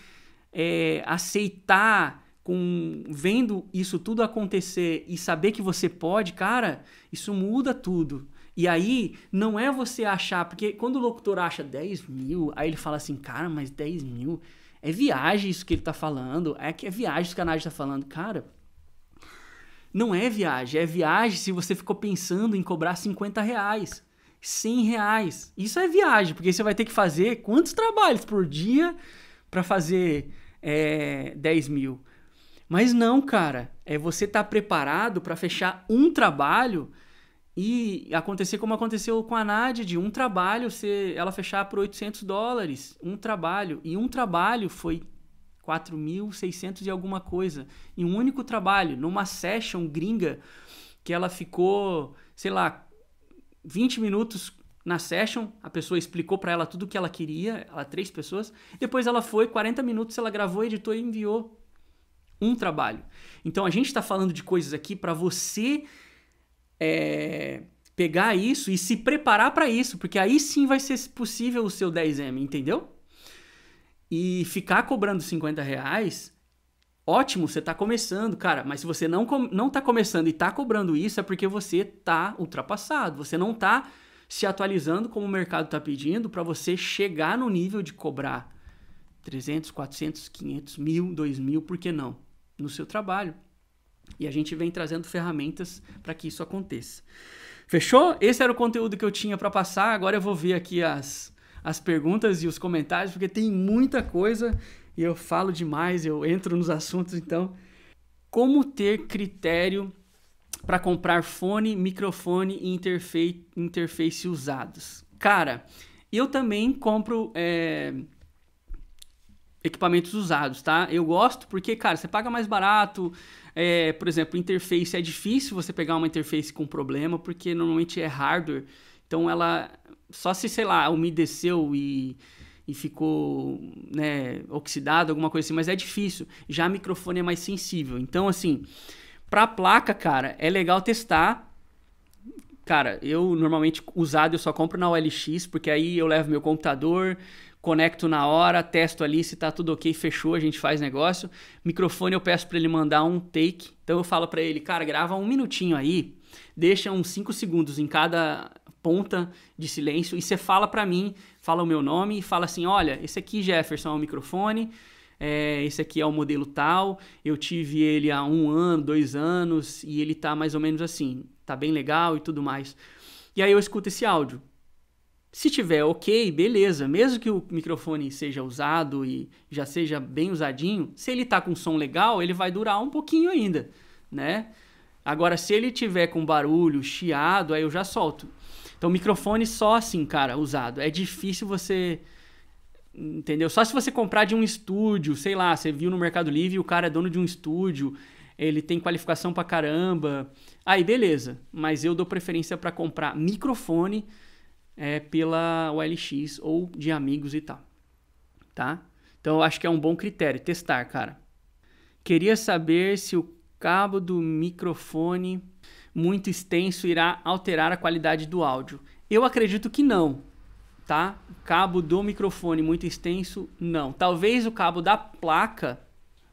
é, aceitar com vendo isso tudo acontecer e saber que você pode, cara, isso muda tudo. E aí, não é você achar, porque quando o locutor acha 10 mil, aí ele fala assim, cara, mas 10 mil, é viagem isso que ele tá falando. É que é viagem isso que a Nádia tá falando. Cara, não é viagem. É viagem se você ficou pensando em cobrar 50 reais. 100 reais. Isso é viagem, porque você vai ter que fazer quantos trabalhos por dia para fazer é, 10 mil? Mas não, cara. É você estar tá preparado para fechar um trabalho e acontecer como aconteceu com a Nádia, de um trabalho, se ela fechar por 800 dólares, um trabalho. E um trabalho foi 4.600 e alguma coisa. E um único trabalho, numa session gringa, que ela ficou, sei lá, 20 minutos na session, a pessoa explicou para ela tudo o que ela queria, ela três pessoas. Depois ela foi, 40 minutos ela gravou, editou e enviou um trabalho. Então a gente está falando de coisas aqui para você é, pegar isso e se preparar para isso, porque aí sim vai ser possível o seu 10M, entendeu? E ficar cobrando 50 reais, ótimo, você está começando, cara, mas se você não, não tá começando e está cobrando isso, é porque você está ultrapassado, você não está se atualizando como o mercado está pedindo para você chegar no nível de cobrar 300, 400, 500, mil, 2 mil, por que não? No seu trabalho. E a gente vem trazendo ferramentas para que isso aconteça. Fechou? Esse era o conteúdo que eu tinha para passar. Agora eu vou ver aqui as, as perguntas e os comentários, porque tem muita coisa e eu falo demais, eu entro nos assuntos. Então, como ter critério para comprar fone, microfone e interface, interface usados? Cara, eu também compro é, equipamentos usados, tá? Eu gosto porque, cara, você paga mais barato. É, por exemplo, interface é difícil você pegar uma interface com problema, porque normalmente é hardware. Então ela só se, sei lá, umedeceu e, e ficou né, oxidado, alguma coisa assim, mas é difícil. Já microfone é mais sensível. Então, assim, pra placa, cara, é legal testar. Cara, eu normalmente usado eu só compro na OLX, porque aí eu levo meu computador, conecto na hora, testo ali, se tá tudo ok, fechou, a gente faz negócio. Microfone eu peço para ele mandar um take, então eu falo para ele, cara, grava um minutinho aí, deixa uns 5 segundos em cada ponta de silêncio e você fala para mim, fala o meu nome e fala assim, olha, esse aqui Jefferson é o microfone, é, esse aqui é o modelo tal, eu tive ele há um ano, dois anos e ele tá mais ou menos assim, tá bem legal e tudo mais. E aí eu escuto esse áudio. Se tiver ok, beleza. Mesmo que o microfone seja usado e já seja bem usadinho, se ele tá com som legal, ele vai durar um pouquinho ainda, né? Agora, se ele tiver com barulho, chiado, aí eu já solto. Então, microfone só assim, cara, usado. É difícil você. Entendeu? Só se você comprar de um estúdio, sei lá, você viu no Mercado Livre o cara é dono de um estúdio, ele tem qualificação pra caramba. Aí, beleza. Mas eu dou preferência para comprar microfone é, pela OLX ou de amigos e tal, tá? Então eu acho que é um bom critério testar, cara. Queria saber se o cabo do microfone muito extenso irá alterar a qualidade do áudio. Eu acredito que não, tá? Cabo do microfone muito extenso, não. Talvez o cabo da placa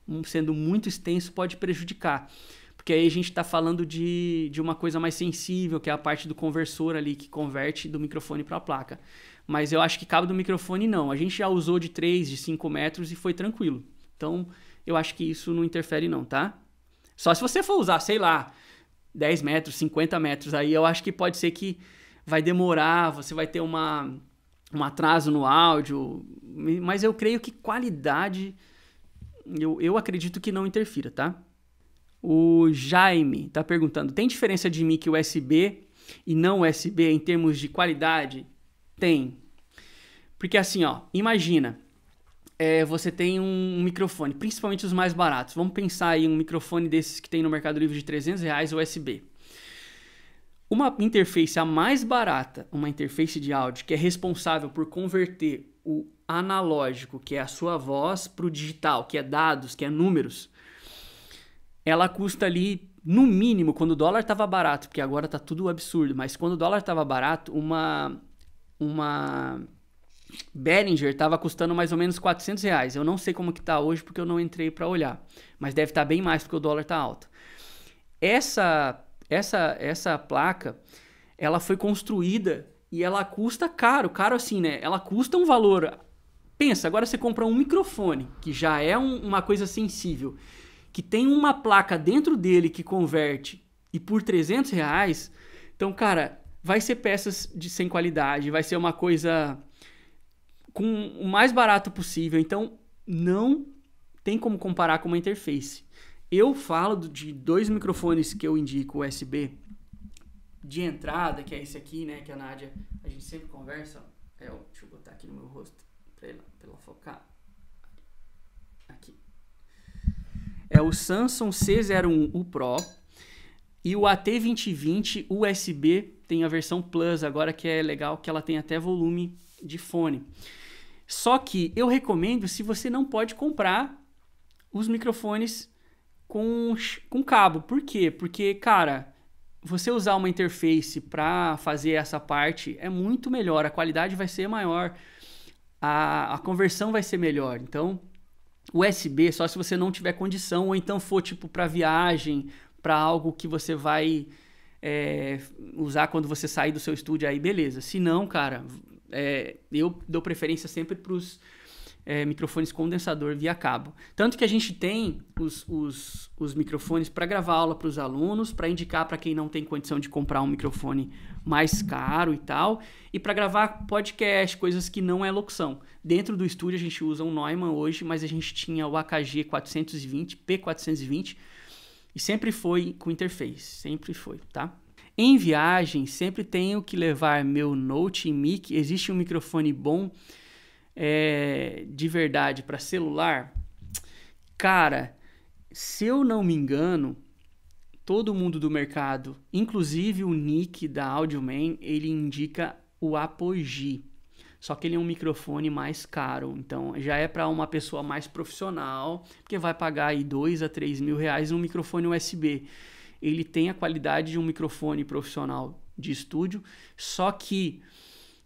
hum, sendo muito extenso pode prejudicar. Porque aí a gente está falando de, de uma coisa mais sensível, que é a parte do conversor ali, que converte do microfone para a placa. Mas eu acho que cabo do microfone não. A gente já usou de 3, de 5 metros e foi tranquilo. Então, eu acho que isso não interfere não, tá? Só se você for usar, sei lá, 10 metros, 50 metros, aí eu acho que pode ser que vai demorar, você vai ter uma, um atraso no áudio, mas eu creio que qualidade, eu, eu acredito que não interfira, tá? O Jaime está perguntando: tem diferença de mic USB e não USB em termos de qualidade? Tem. Porque assim, ó, imagina, é, você tem um microfone, principalmente os mais baratos. Vamos pensar em um microfone desses que tem no Mercado Livre de 300 reais USB. Uma interface a mais barata, uma interface de áudio que é responsável por converter o analógico, que é a sua voz, para o digital, que é dados, que é números ela custa ali no mínimo, quando o dólar estava barato, porque agora está tudo absurdo, mas quando o dólar estava barato, uma uma Behringer estava custando mais ou menos 400 reais. Eu não sei como que está hoje porque eu não entrei para olhar, mas deve estar tá bem mais porque o dólar está alto. Essa essa essa placa, ela foi construída e ela custa caro, caro assim, né? Ela custa um valor. Pensa, agora você compra um microfone, que já é um, uma coisa sensível que tem uma placa dentro dele que converte e por 300 reais, então, cara, vai ser peças de sem qualidade, vai ser uma coisa com o mais barato possível. Então, não tem como comparar com uma interface. Eu falo de dois microfones que eu indico USB de entrada, que é esse aqui, né, que a Nádia, a gente sempre conversa. É, deixa eu botar aqui no meu rosto para ela, pra ela focar. é o Samsung C01U Pro e o AT2020 USB tem a versão Plus agora que é legal que ela tem até volume de fone. Só que eu recomendo se você não pode comprar os microfones com, com cabo. Por quê? Porque, cara, você usar uma interface para fazer essa parte é muito melhor, a qualidade vai ser maior, a, a conversão vai ser melhor. Então, USB só se você não tiver condição ou então for tipo para viagem, para algo que você vai é, usar quando você sair do seu estúdio, aí beleza. Se não, cara, é, eu dou preferência sempre para os é, microfones condensador via cabo. Tanto que a gente tem os, os, os microfones para gravar aula para os alunos, para indicar para quem não tem condição de comprar um microfone mais caro e tal, e para gravar podcast, coisas que não é locução. Dentro do estúdio a gente usa um Neumann hoje, mas a gente tinha o AKG 420, P420, e sempre foi com interface, sempre foi, tá? Em viagem, sempre tenho que levar meu Note e mic. Existe um microfone bom é, de verdade para celular, cara, se eu não me engano, todo mundo do mercado, inclusive o nick da Audioman, ele indica o Apogee. Só que ele é um microfone mais caro, então já é para uma pessoa mais profissional, porque vai pagar aí 2 a 3 mil reais um microfone USB. Ele tem a qualidade de um microfone profissional de estúdio, só que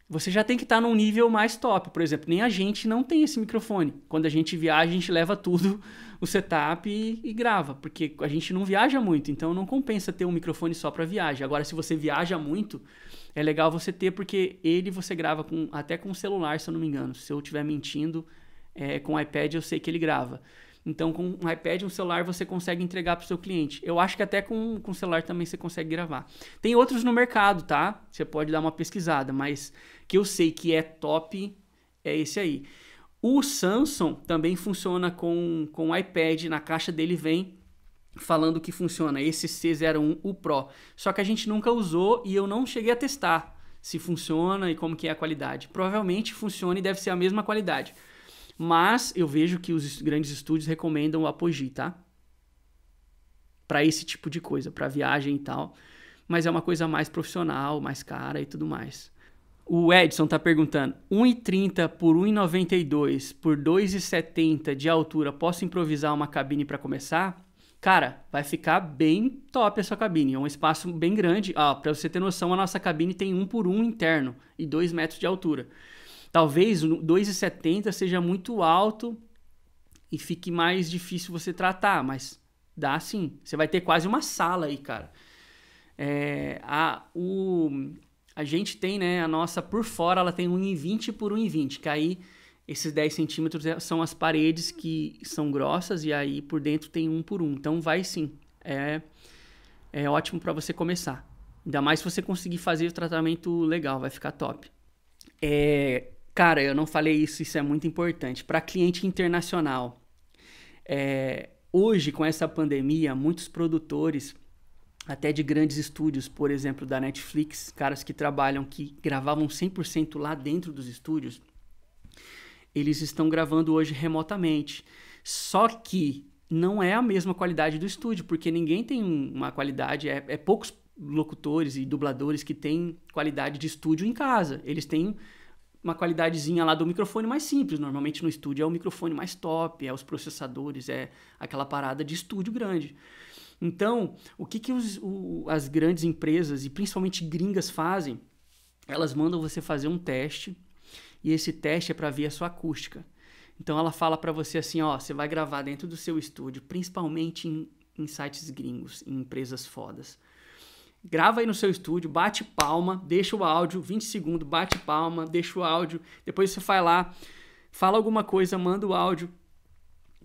você já tem que estar tá num nível mais top. Por exemplo, nem a gente não tem esse microfone. Quando a gente viaja, a gente leva tudo, o setup e, e grava, porque a gente não viaja muito, então não compensa ter um microfone só para viagem. Agora, se você viaja muito, é legal você ter, porque ele você grava com, até com o celular, se eu não me engano. Se eu estiver mentindo, é, com o iPad eu sei que ele grava. Então, com um iPad e um celular você consegue entregar para o seu cliente. Eu acho que até com, com o celular também você consegue gravar. Tem outros no mercado, tá? Você pode dar uma pesquisada, mas que eu sei que é top, é esse aí. O Samsung também funciona com, com iPad, na caixa dele vem falando que funciona, esse C01 o Pro. Só que a gente nunca usou e eu não cheguei a testar se funciona e como que é a qualidade. Provavelmente funciona e deve ser a mesma qualidade. Mas eu vejo que os grandes estúdios recomendam o Apogee, tá? Para esse tipo de coisa, para viagem e tal. Mas é uma coisa mais profissional, mais cara e tudo mais. O Edson está perguntando: 1,30 por 1,92 por 2,70 de altura, posso improvisar uma cabine para começar? Cara, vai ficar bem top a sua cabine. É um espaço bem grande. Ah, para você ter noção, a nossa cabine tem 1 por 1 interno e 2 metros de altura. Talvez 2,70 seja muito alto e fique mais difícil você tratar, mas dá sim. Você vai ter quase uma sala aí, cara. É, a, o, a gente tem, né, a nossa por fora, ela tem 1,20 por 1,20, que aí esses 10 centímetros é, são as paredes que são grossas e aí por dentro tem um por um. Então vai sim, é, é ótimo para você começar. Ainda mais se você conseguir fazer o tratamento legal, vai ficar top. É, cara, eu não falei isso, isso é muito importante. Para cliente internacional, é, hoje com essa pandemia, muitos produtores até de grandes estúdios, por exemplo, da Netflix, caras que trabalham, que gravavam 100% lá dentro dos estúdios, eles estão gravando hoje remotamente. Só que não é a mesma qualidade do estúdio, porque ninguém tem uma qualidade, é, é poucos locutores e dubladores que têm qualidade de estúdio em casa. Eles têm uma qualidadezinha lá do microfone mais simples. Normalmente no estúdio é o microfone mais top, é os processadores, é aquela parada de estúdio grande. Então, o que, que os, o, as grandes empresas, e principalmente gringas, fazem? Elas mandam você fazer um teste, e esse teste é para ver a sua acústica. Então, ela fala para você assim: ó, você vai gravar dentro do seu estúdio, principalmente em, em sites gringos, em empresas fodas. Grava aí no seu estúdio, bate palma, deixa o áudio, 20 segundos, bate palma, deixa o áudio, depois você vai lá, fala alguma coisa, manda o áudio,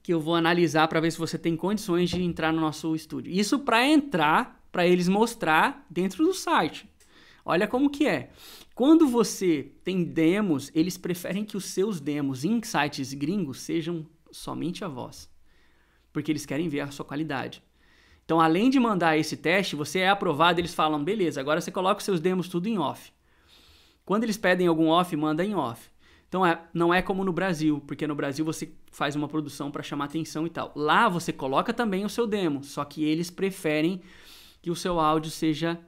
que eu vou analisar para ver se você tem condições de entrar no nosso estúdio. Isso para entrar, para eles mostrar dentro do site. Olha como que é. Quando você tem demos, eles preferem que os seus demos em sites gringos sejam somente a voz, porque eles querem ver a sua qualidade. Então, além de mandar esse teste, você é aprovado, eles falam, beleza, agora você coloca os seus demos tudo em off. Quando eles pedem algum off, manda em off. Então é, não é como no Brasil, porque no Brasil você faz uma produção para chamar atenção e tal. Lá você coloca também o seu demo, só que eles preferem que o seu áudio seja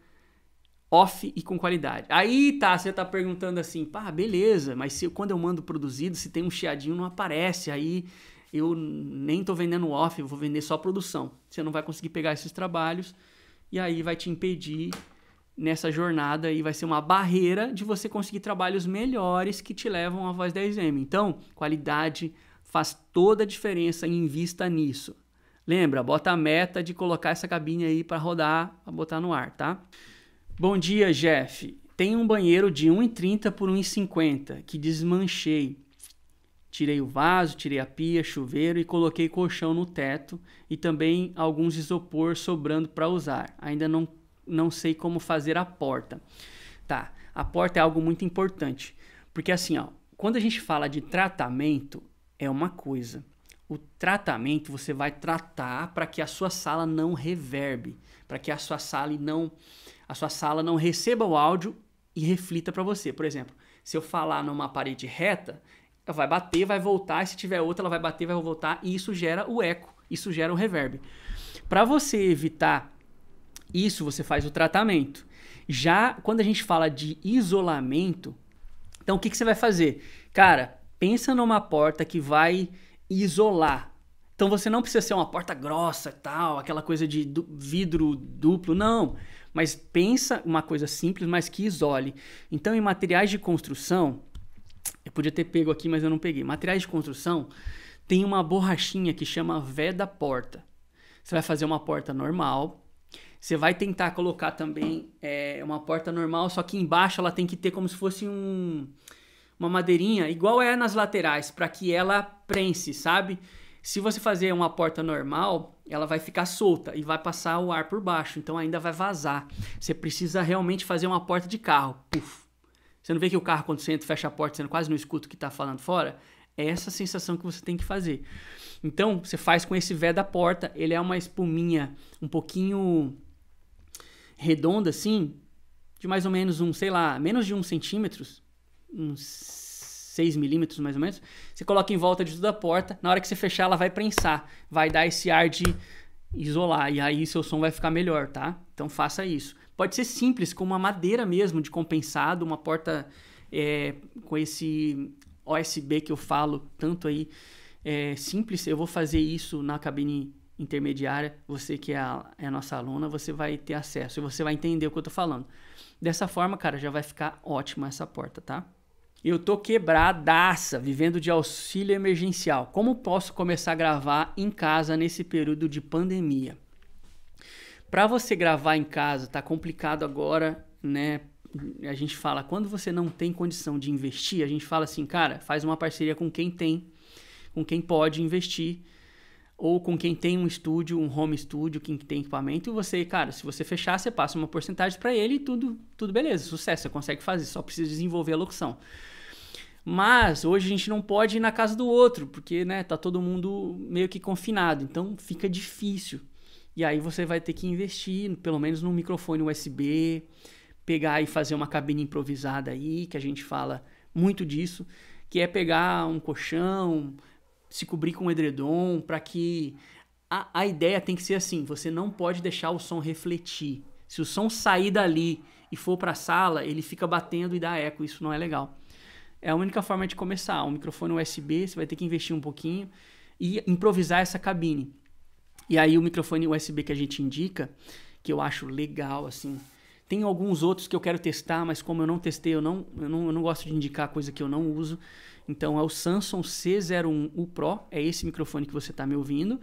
off e com qualidade. Aí tá, você tá perguntando assim, pá, beleza, mas se, quando eu mando produzido, se tem um chiadinho não aparece, aí eu nem tô vendendo off, eu vou vender só produção. Você não vai conseguir pegar esses trabalhos e aí vai te impedir nessa jornada e vai ser uma barreira de você conseguir trabalhos melhores que te levam à voz 10M. Então, qualidade faz toda a diferença e invista nisso. Lembra, bota a meta de colocar essa cabine aí para rodar, para botar no ar, tá? Bom dia, Jeff. Tem um banheiro de 1,30 por 1,50 que desmanchei. Tirei o vaso, tirei a pia, chuveiro e coloquei colchão no teto e também alguns isopor sobrando para usar. Ainda não não sei como fazer a porta. Tá, a porta é algo muito importante. Porque assim, ó, quando a gente fala de tratamento, é uma coisa. O tratamento você vai tratar para que a sua sala não reverbe, para que a sua sala não a sua sala não receba o áudio e reflita para você. Por exemplo, se eu falar numa parede reta, ela vai bater, vai voltar, e se tiver outra, ela vai bater, vai voltar, e isso gera o eco, isso gera o reverb. Para você evitar isso você faz o tratamento. Já quando a gente fala de isolamento, então o que, que você vai fazer? Cara, pensa numa porta que vai isolar. Então você não precisa ser uma porta grossa e tal, aquela coisa de du vidro duplo, não. Mas pensa uma coisa simples, mas que isole. Então em materiais de construção, eu podia ter pego aqui, mas eu não peguei. Materiais de construção tem uma borrachinha que chama veda porta. Você vai fazer uma porta normal, você vai tentar colocar também é, uma porta normal, só que embaixo ela tem que ter como se fosse um, uma madeirinha, igual é nas laterais, para que ela prense, sabe? Se você fazer uma porta normal, ela vai ficar solta e vai passar o ar por baixo, então ainda vai vazar. Você precisa realmente fazer uma porta de carro. Puf. Você não vê que o carro, quando você entra, fecha a porta, você quase não escuta o que está falando fora? É essa sensação que você tem que fazer. Então, você faz com esse vé da porta, ele é uma espuminha um pouquinho redonda assim, de mais ou menos um, sei lá, menos de um centímetro uns 6 milímetros mais ou menos, você coloca em volta de toda a porta, na hora que você fechar ela vai prensar, vai dar esse ar de isolar, e aí seu som vai ficar melhor, tá? Então faça isso. Pode ser simples, com uma madeira mesmo de compensado, uma porta é, com esse OSB que eu falo tanto aí, é, simples, eu vou fazer isso na cabine intermediária, você que é a, é a nossa aluna, você vai ter acesso e você vai entender o que eu tô falando. Dessa forma, cara, já vai ficar ótima essa porta, tá? Eu tô quebradaça, vivendo de auxílio emergencial. Como posso começar a gravar em casa nesse período de pandemia? Para você gravar em casa, tá complicado agora, né? A gente fala, quando você não tem condição de investir, a gente fala assim, cara, faz uma parceria com quem tem, com quem pode investir ou com quem tem um estúdio, um home studio, quem tem equipamento, e você, cara, se você fechar, você passa uma porcentagem para ele e tudo, tudo beleza, sucesso, você consegue fazer, só precisa desenvolver a locução. Mas hoje a gente não pode ir na casa do outro, porque né, tá todo mundo meio que confinado, então fica difícil. E aí você vai ter que investir, pelo menos num microfone USB, pegar e fazer uma cabine improvisada aí, que a gente fala muito disso, que é pegar um colchão, se cobrir com edredom, para que a, a ideia tem que ser assim, você não pode deixar o som refletir. Se o som sair dali e for para a sala, ele fica batendo e dá eco, isso não é legal. É a única forma de começar, um microfone USB, você vai ter que investir um pouquinho e improvisar essa cabine. E aí o microfone USB que a gente indica, que eu acho legal assim, tem alguns outros que eu quero testar, mas como eu não testei, eu não, eu não, eu não gosto de indicar coisa que eu não uso. Então é o Samsung C01U Pro, é esse microfone que você está me ouvindo.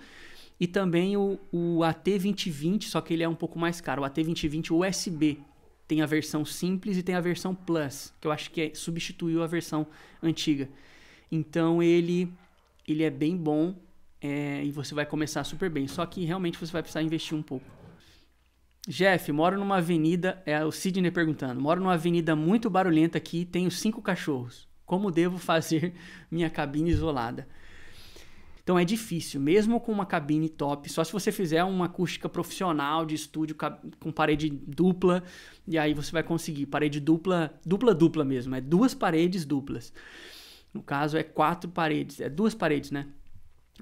E também o, o AT2020, só que ele é um pouco mais caro, o AT2020 USB. Tem a versão simples e tem a versão Plus, que eu acho que é, substituiu a versão antiga. Então ele, ele é bem bom é, e você vai começar super bem. Só que realmente você vai precisar investir um pouco. Jeff, moro numa avenida. É o Sidney perguntando. Moro numa avenida muito barulhenta aqui. Tenho cinco cachorros. Como devo fazer minha cabine isolada? Então é difícil, mesmo com uma cabine top, só se você fizer uma acústica profissional de estúdio com parede dupla, e aí você vai conseguir. Parede dupla, dupla, dupla mesmo, é duas paredes duplas. No caso, é quatro paredes, é duas paredes, né?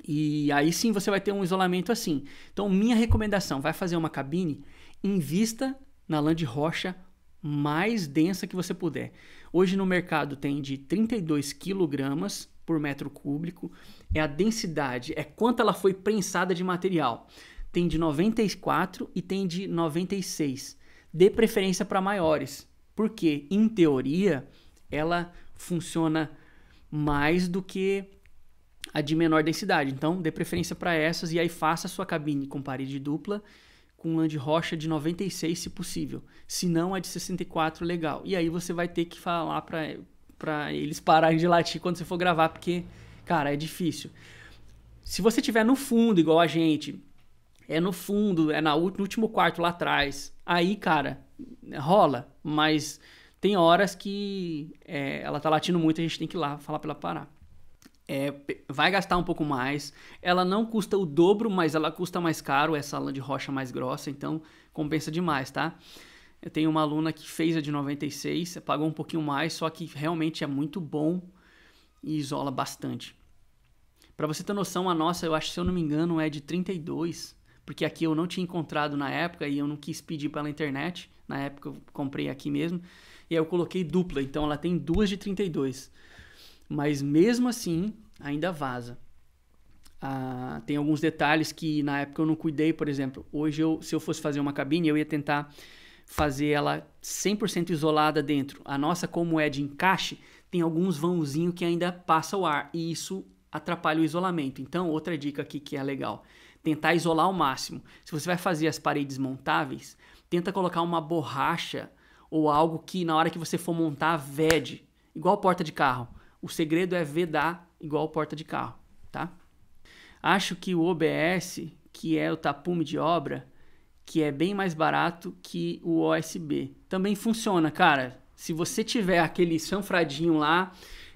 E aí sim você vai ter um isolamento assim. Então, minha recomendação: vai fazer uma cabine, invista na lã de rocha mais densa que você puder. Hoje no mercado tem de 32 quilogramas por metro cúbico, é a densidade, é quanto ela foi prensada de material. Tem de 94 e tem de 96. Dê preferência para maiores, porque em teoria ela funciona mais do que a de menor densidade. Então, dê preferência para essas e aí faça a sua cabine com parede dupla com lã de rocha de 96, se possível. Se não, a é de 64, legal. E aí você vai ter que falar para para eles pararem de latir quando você for gravar, porque, cara, é difícil. Se você tiver no fundo, igual a gente, é no fundo, é na, no último quarto lá atrás, aí, cara, rola. Mas tem horas que é, ela tá latindo muito, a gente tem que ir lá falar pra ela parar. É, vai gastar um pouco mais. Ela não custa o dobro, mas ela custa mais caro, essa lã de rocha mais grossa, então compensa demais, tá? Eu tenho uma aluna que fez a de 96, pagou um pouquinho mais, só que realmente é muito bom e isola bastante. Para você ter noção, a nossa, eu acho, se eu não me engano, é de 32, porque aqui eu não tinha encontrado na época e eu não quis pedir pela internet. Na época eu comprei aqui mesmo, e aí eu coloquei dupla, então ela tem duas de 32. Mas mesmo assim, ainda vaza. Ah, tem alguns detalhes que na época eu não cuidei, por exemplo. Hoje, eu, se eu fosse fazer uma cabine, eu ia tentar fazer ela 100% isolada dentro. A nossa, como é de encaixe, tem alguns vãozinhos que ainda passa o ar e isso atrapalha o isolamento. Então, outra dica aqui que é legal: tentar isolar ao máximo. Se você vai fazer as paredes montáveis, tenta colocar uma borracha ou algo que na hora que você for montar vede, igual porta de carro. O segredo é vedar igual porta de carro, tá? Acho que o OBS, que é o tapume de obra, que é bem mais barato que o OSB. Também funciona, cara. Se você tiver aquele sanfradinho lá,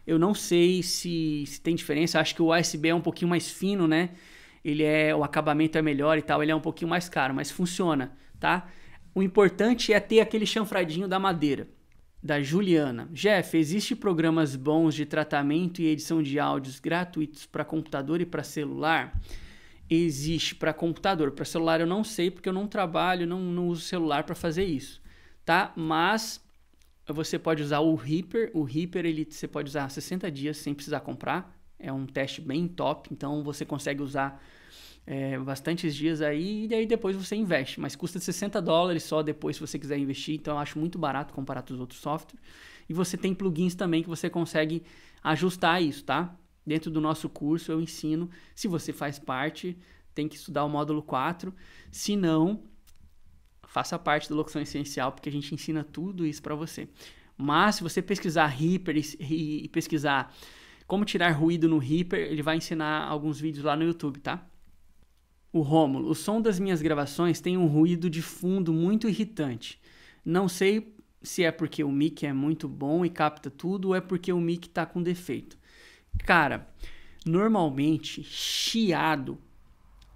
eu não sei se, se tem diferença. Acho que o OSB é um pouquinho mais fino, né? Ele é o acabamento é melhor e tal, ele é um pouquinho mais caro, mas funciona, tá? O importante é ter aquele chanfradinho da madeira da Juliana. Jeff, existe programas bons de tratamento e edição de áudios gratuitos para computador e para celular? Existe para computador, para celular eu não sei porque eu não trabalho, não, não uso celular para fazer isso, tá? Mas você pode usar o Reaper, o Reaper ele você pode usar 60 dias sem precisar comprar, é um teste bem top, então você consegue usar é, bastantes dias aí, e aí depois você investe. Mas custa 60 dólares só depois se você quiser investir, então eu acho muito barato comparado aos outros softwares. E você tem plugins também que você consegue ajustar isso, tá? Dentro do nosso curso eu ensino, se você faz parte, tem que estudar o módulo 4, se não, faça parte do Locução Essencial, porque a gente ensina tudo isso para você. Mas se você pesquisar Reaper e pesquisar como tirar ruído no Reaper, ele vai ensinar alguns vídeos lá no YouTube, tá? O Rômulo, o som das minhas gravações tem um ruído de fundo muito irritante. Não sei se é porque o mic é muito bom e capta tudo ou é porque o mic tá com defeito. Cara, normalmente chiado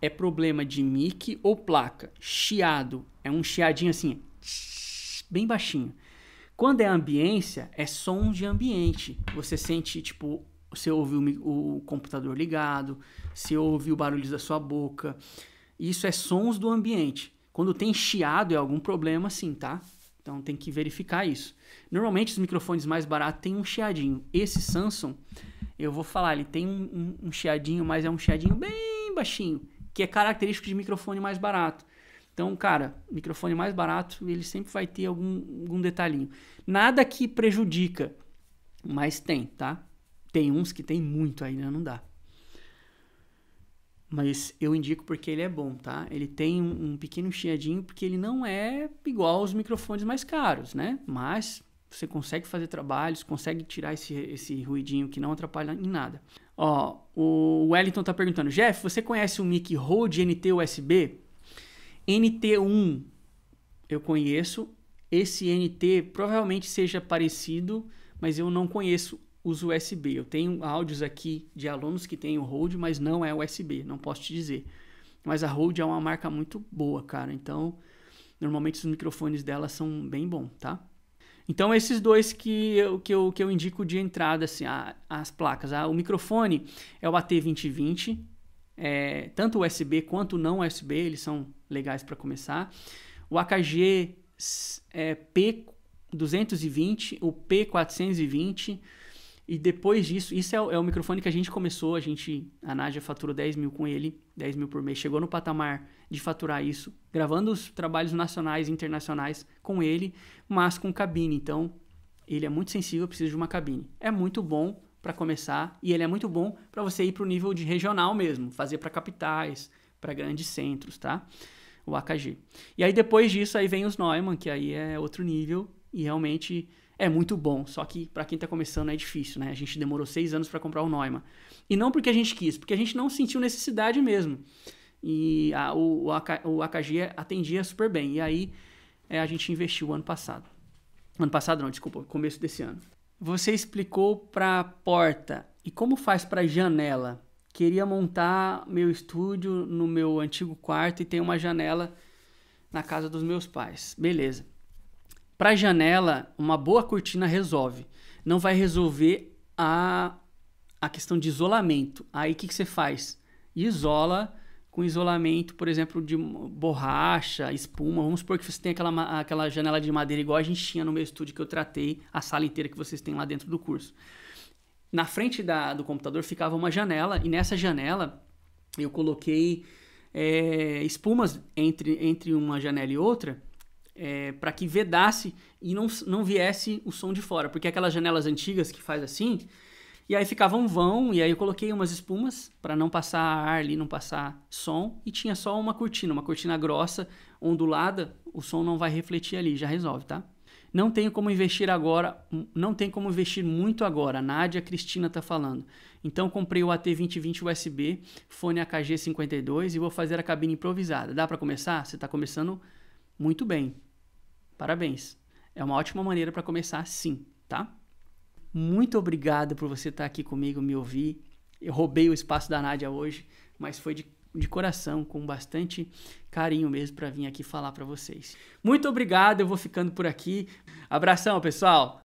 é problema de mic ou placa. Chiado é um chiadinho assim, bem baixinho. Quando é ambiência, é som de ambiente. Você sente tipo você ouve o, o computador ligado, você ouve o barulho da sua boca. Isso é sons do ambiente. Quando tem chiado é algum problema, sim, tá? Então tem que verificar isso. Normalmente os microfones mais baratos têm um chiadinho. Esse Samsung, eu vou falar, ele tem um, um, um, chiadinho, mas é um chiadinho bem baixinho, que é característico de microfone mais barato. Então, cara, microfone mais barato, ele sempre vai ter algum, algum detalhinho. Nada que prejudica, mas tem, tá? Tem uns que tem muito ainda, não dá. Mas eu indico porque ele é bom, tá? Ele tem um, um pequeno chiadinho porque ele não é igual aos microfones mais caros, né? Mas você consegue fazer trabalhos, consegue tirar esse, esse ruidinho que não atrapalha em nada. Ó, o Wellington tá perguntando, Jeff, você conhece o mic Rode NT USB? NT1 eu conheço, esse NT provavelmente seja parecido, mas eu não conheço uso USB. Eu tenho áudios aqui de alunos que têm o Rode, mas não é USB, não posso te dizer. Mas a Rode é uma marca muito boa, cara. Então, normalmente os microfones dela são bem bons, tá? Então, esses dois que eu, que eu, que eu indico de entrada, assim, a, as placas. A, ah, o microfone é o AT2020, é, tanto USB quanto não USB, eles são legais para começar. O AKG é, P220, o P420, e depois disso, isso é, é, o microfone que a gente começou, a gente, a Nádia faturou 10 mil com ele, 10 mil por mês, chegou no patamar de faturar isso, gravando os trabalhos nacionais e internacionais com ele, mas com cabine. Então, ele é muito sensível, precisa de uma cabine. É muito bom para começar e ele é muito bom para você ir para o nível de regional mesmo, fazer para capitais, para grandes centros, tá? O AKG. E aí depois disso aí vem os Neumann, que aí é outro nível e realmente é muito bom, só que para quem está começando é difícil, né? A gente demorou seis anos para comprar o Neumann. E não porque a gente quis, porque a gente não sentiu necessidade mesmo. E a, o, o, AK, o AKG atendia super bem. E aí é, a gente investiu ano passado. Ano passado não, desculpa, começo desse ano. Você explicou para a porta e como faz para janela? Queria montar meu estúdio no meu antigo quarto e tem uma janela na casa dos meus pais. Beleza. Para janela, uma boa cortina resolve. Não vai resolver a, a questão de isolamento. Aí o que, que você faz? Isola com isolamento, por exemplo, de borracha, espuma. Vamos supor que você tem aquela, aquela janela de madeira igual a gente tinha no meu estúdio que eu tratei, a sala inteira que vocês têm lá dentro do curso. Na frente da, do computador ficava uma janela, e nessa janela eu coloquei é, espumas entre, entre uma janela e outra é, para que vedasse e não, não viesse o som de fora, porque aquelas janelas antigas que faz assim, e aí ficava um vão, e aí eu coloquei umas espumas para não passar ar ali, não passar som, e tinha só uma cortina, uma cortina grossa, ondulada, o som não vai refletir ali, já resolve, tá? Não tenho como investir agora, não tem como investir muito agora, a Nádia Cristina tá falando. Então comprei o AT2020 USB, fone AKG52 e vou fazer a cabine improvisada. Dá para começar? Você tá começando muito bem. Parabéns. É uma ótima maneira para começar sim, tá? Muito obrigado por você estar tá aqui comigo, me ouvir. Eu roubei o espaço da Nádia hoje, mas foi de, de coração, com bastante carinho mesmo para vir aqui falar para vocês. Muito obrigado, eu vou ficando por aqui. Abração, pessoal.